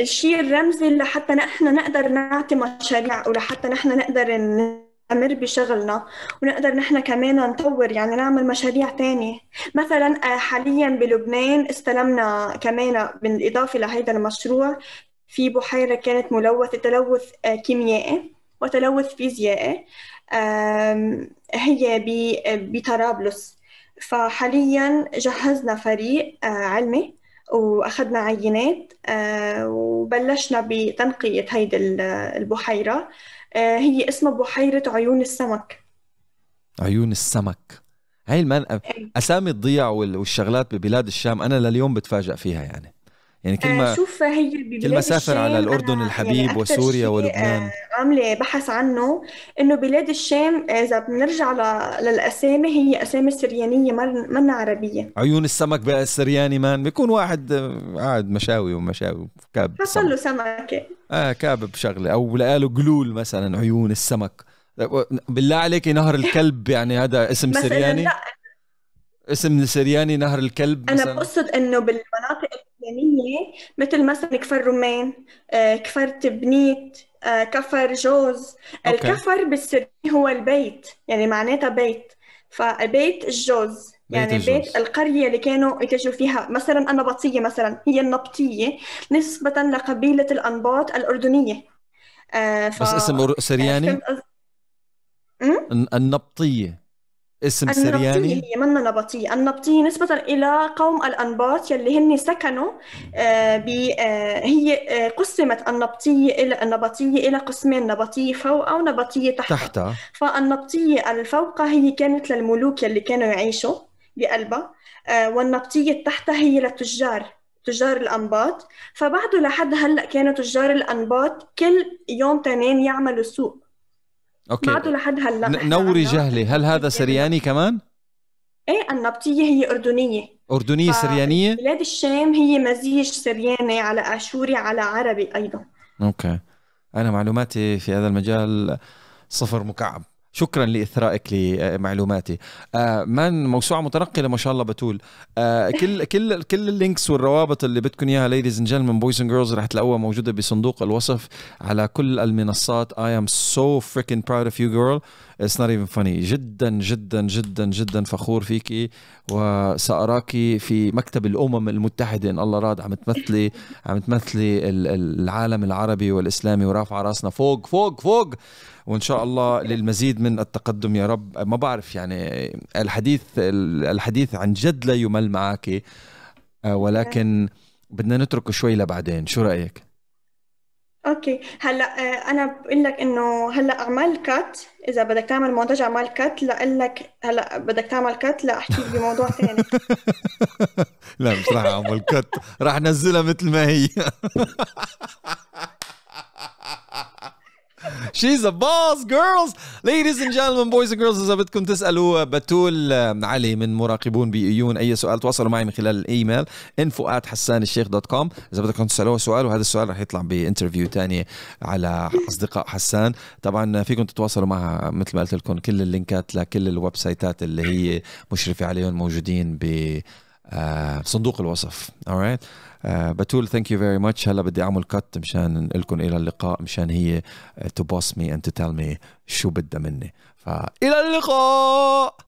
Speaker 2: الشيء الرمزي لحتى نحن نقدر نعطي مشاريع ولحتى نحن نقدر نستمر بشغلنا ونقدر نحن كمان نطور يعني نعمل مشاريع تانية مثلا آه، حاليا بلبنان استلمنا كمان بالإضافة لهيدا المشروع في بحيرة كانت ملوثة تلوث آه، كيميائي وتلوث فيزيائي هي بطرابلس فحاليا جهزنا فريق آه، علمي وأخذنا عينات آه، وبلشنا بتنقية هيدي البحيرة آه، هي اسمها بحيرة عيون السمك
Speaker 1: عيون السمك هاي المن... إيه. أسامي الضيع والشغلات ببلاد الشام أنا لليوم بتفاجئ فيها يعني يعني كل ما آه، شوف
Speaker 2: هي كل ما سافر على الاردن
Speaker 1: يعني الحبيب يعني وسوريا آه، ولبنان
Speaker 2: عامله بحث عنه انه بلاد الشام آه، اذا بنرجع للاسامي هي اسامي سريانيه مر- منا عربيه
Speaker 1: عيون السمك بقى السرياني مان بيكون واحد قاعد مشاوي ومشاوي كاب
Speaker 2: حصل له سمكه
Speaker 1: اه كاب بشغله او لقاله قلول مثلا عيون السمك طيب، بالله عليك نهر الكلب <laughs> يعني هذا اسم سرياني لا اسم سرياني نهر الكلب انا
Speaker 2: بقصد انه بالمناطق المدنية مثل مثلا كفر رمان آه، كفر تبنيت آه، كفر جوز أوكي. الكفر بالسرية هو البيت يعني معناتها بيت فبيت الجوز يعني بيت, بيت القرية اللي كانوا يتجوا فيها مثلا النبطية مثلا هي النبطية نسبة لقبيلة الأنباط الأردنية آه، ف... بس اسم
Speaker 1: سرياني؟ النبطية اسم النبطية سرياني هي
Speaker 2: منا نبطية النبطية نسبة إلى قوم الأنباط يلي هن سكنوا آه، ب آه، هي آه، قسمت النبطية إلى النبطية إلى قسمين نبطية فوق أو نبطية تحت تحتها فالنبطية الفوق هي كانت للملوك يلي كانوا يعيشوا بقلبها والنبطية تحتها هي للتجار تجار الأنباط فبعده لحد هلأ كانوا تجار الأنباط كل يوم تنين يعملوا سوق اوكي بعده لحد هلا نوري
Speaker 1: جهلي هل هذا سرياني كمان؟
Speaker 2: ايه النبطية هي أردنية
Speaker 1: أردنية سريانية؟
Speaker 2: بلاد الشام هي مزيج سرياني على آشوري على عربي أيضا
Speaker 1: اوكي أنا معلوماتي في هذا المجال صفر مكعب شكرا لإثرائك لمعلوماتي آه، من موسوعة متنقلة ما شاء الله بتول آه، كل كل كل اللينكس والروابط اللي بدكم اياها ليديز اند جنتلمان بويز اند جيرلز رح تلاقوها موجودة بصندوق الوصف على كل المنصات اي ام سو فريكن براود اوف يو جيرل اتس نوت ايفن فاني جدا جدا جدا جدا فخور فيكي وسأراك في مكتب الأمم المتحدة إن الله راد عم تمثلي عم تمثلي العالم العربي والإسلامي ورافعة راسنا فوق فوق فوق وان شاء الله للمزيد من التقدم يا رب ما بعرف يعني الحديث الحديث عن جد لا يمل معك آه، ولكن بدنا نتركه شوي لبعدين شو رايك
Speaker 2: اوكي هلا آه، انا بقول لك انه هلا اعمال كات اذا بدك تعمل مونتاج اعمال كات لاقول لك هلا بدك تعمل كات لا احكي بموضوع ثاني
Speaker 1: <laughs> لا مش راح اعمل كات راح انزلها مثل ما هي <laughs> She's a boss girls ladies and gentlemen boys and girls اذا بدكم تسالوا آه، بتول آه، علي من مراقبون بايون اي سؤال تواصلوا معي من خلال الايميل حسان الشيخ دوت كوم اذا بدكم تسالوه سؤال وهذا السؤال رح يطلع بانترفيو ثانيه على اصدقاء حسان طبعا آه، فيكم تتواصلوا معها مثل ما قلت لكم كل اللينكات لكل الويب سايتات اللي هي مشرفه عليهم موجودين ب صندوق الوصف alright آه، بتول ثانك يو فيري ماتش هلا بدي اعمل كت مشان نقلكم الى اللقاء مشان هي تو بوس مي اند تو تيل مي شو بدها مني فالى اللقاء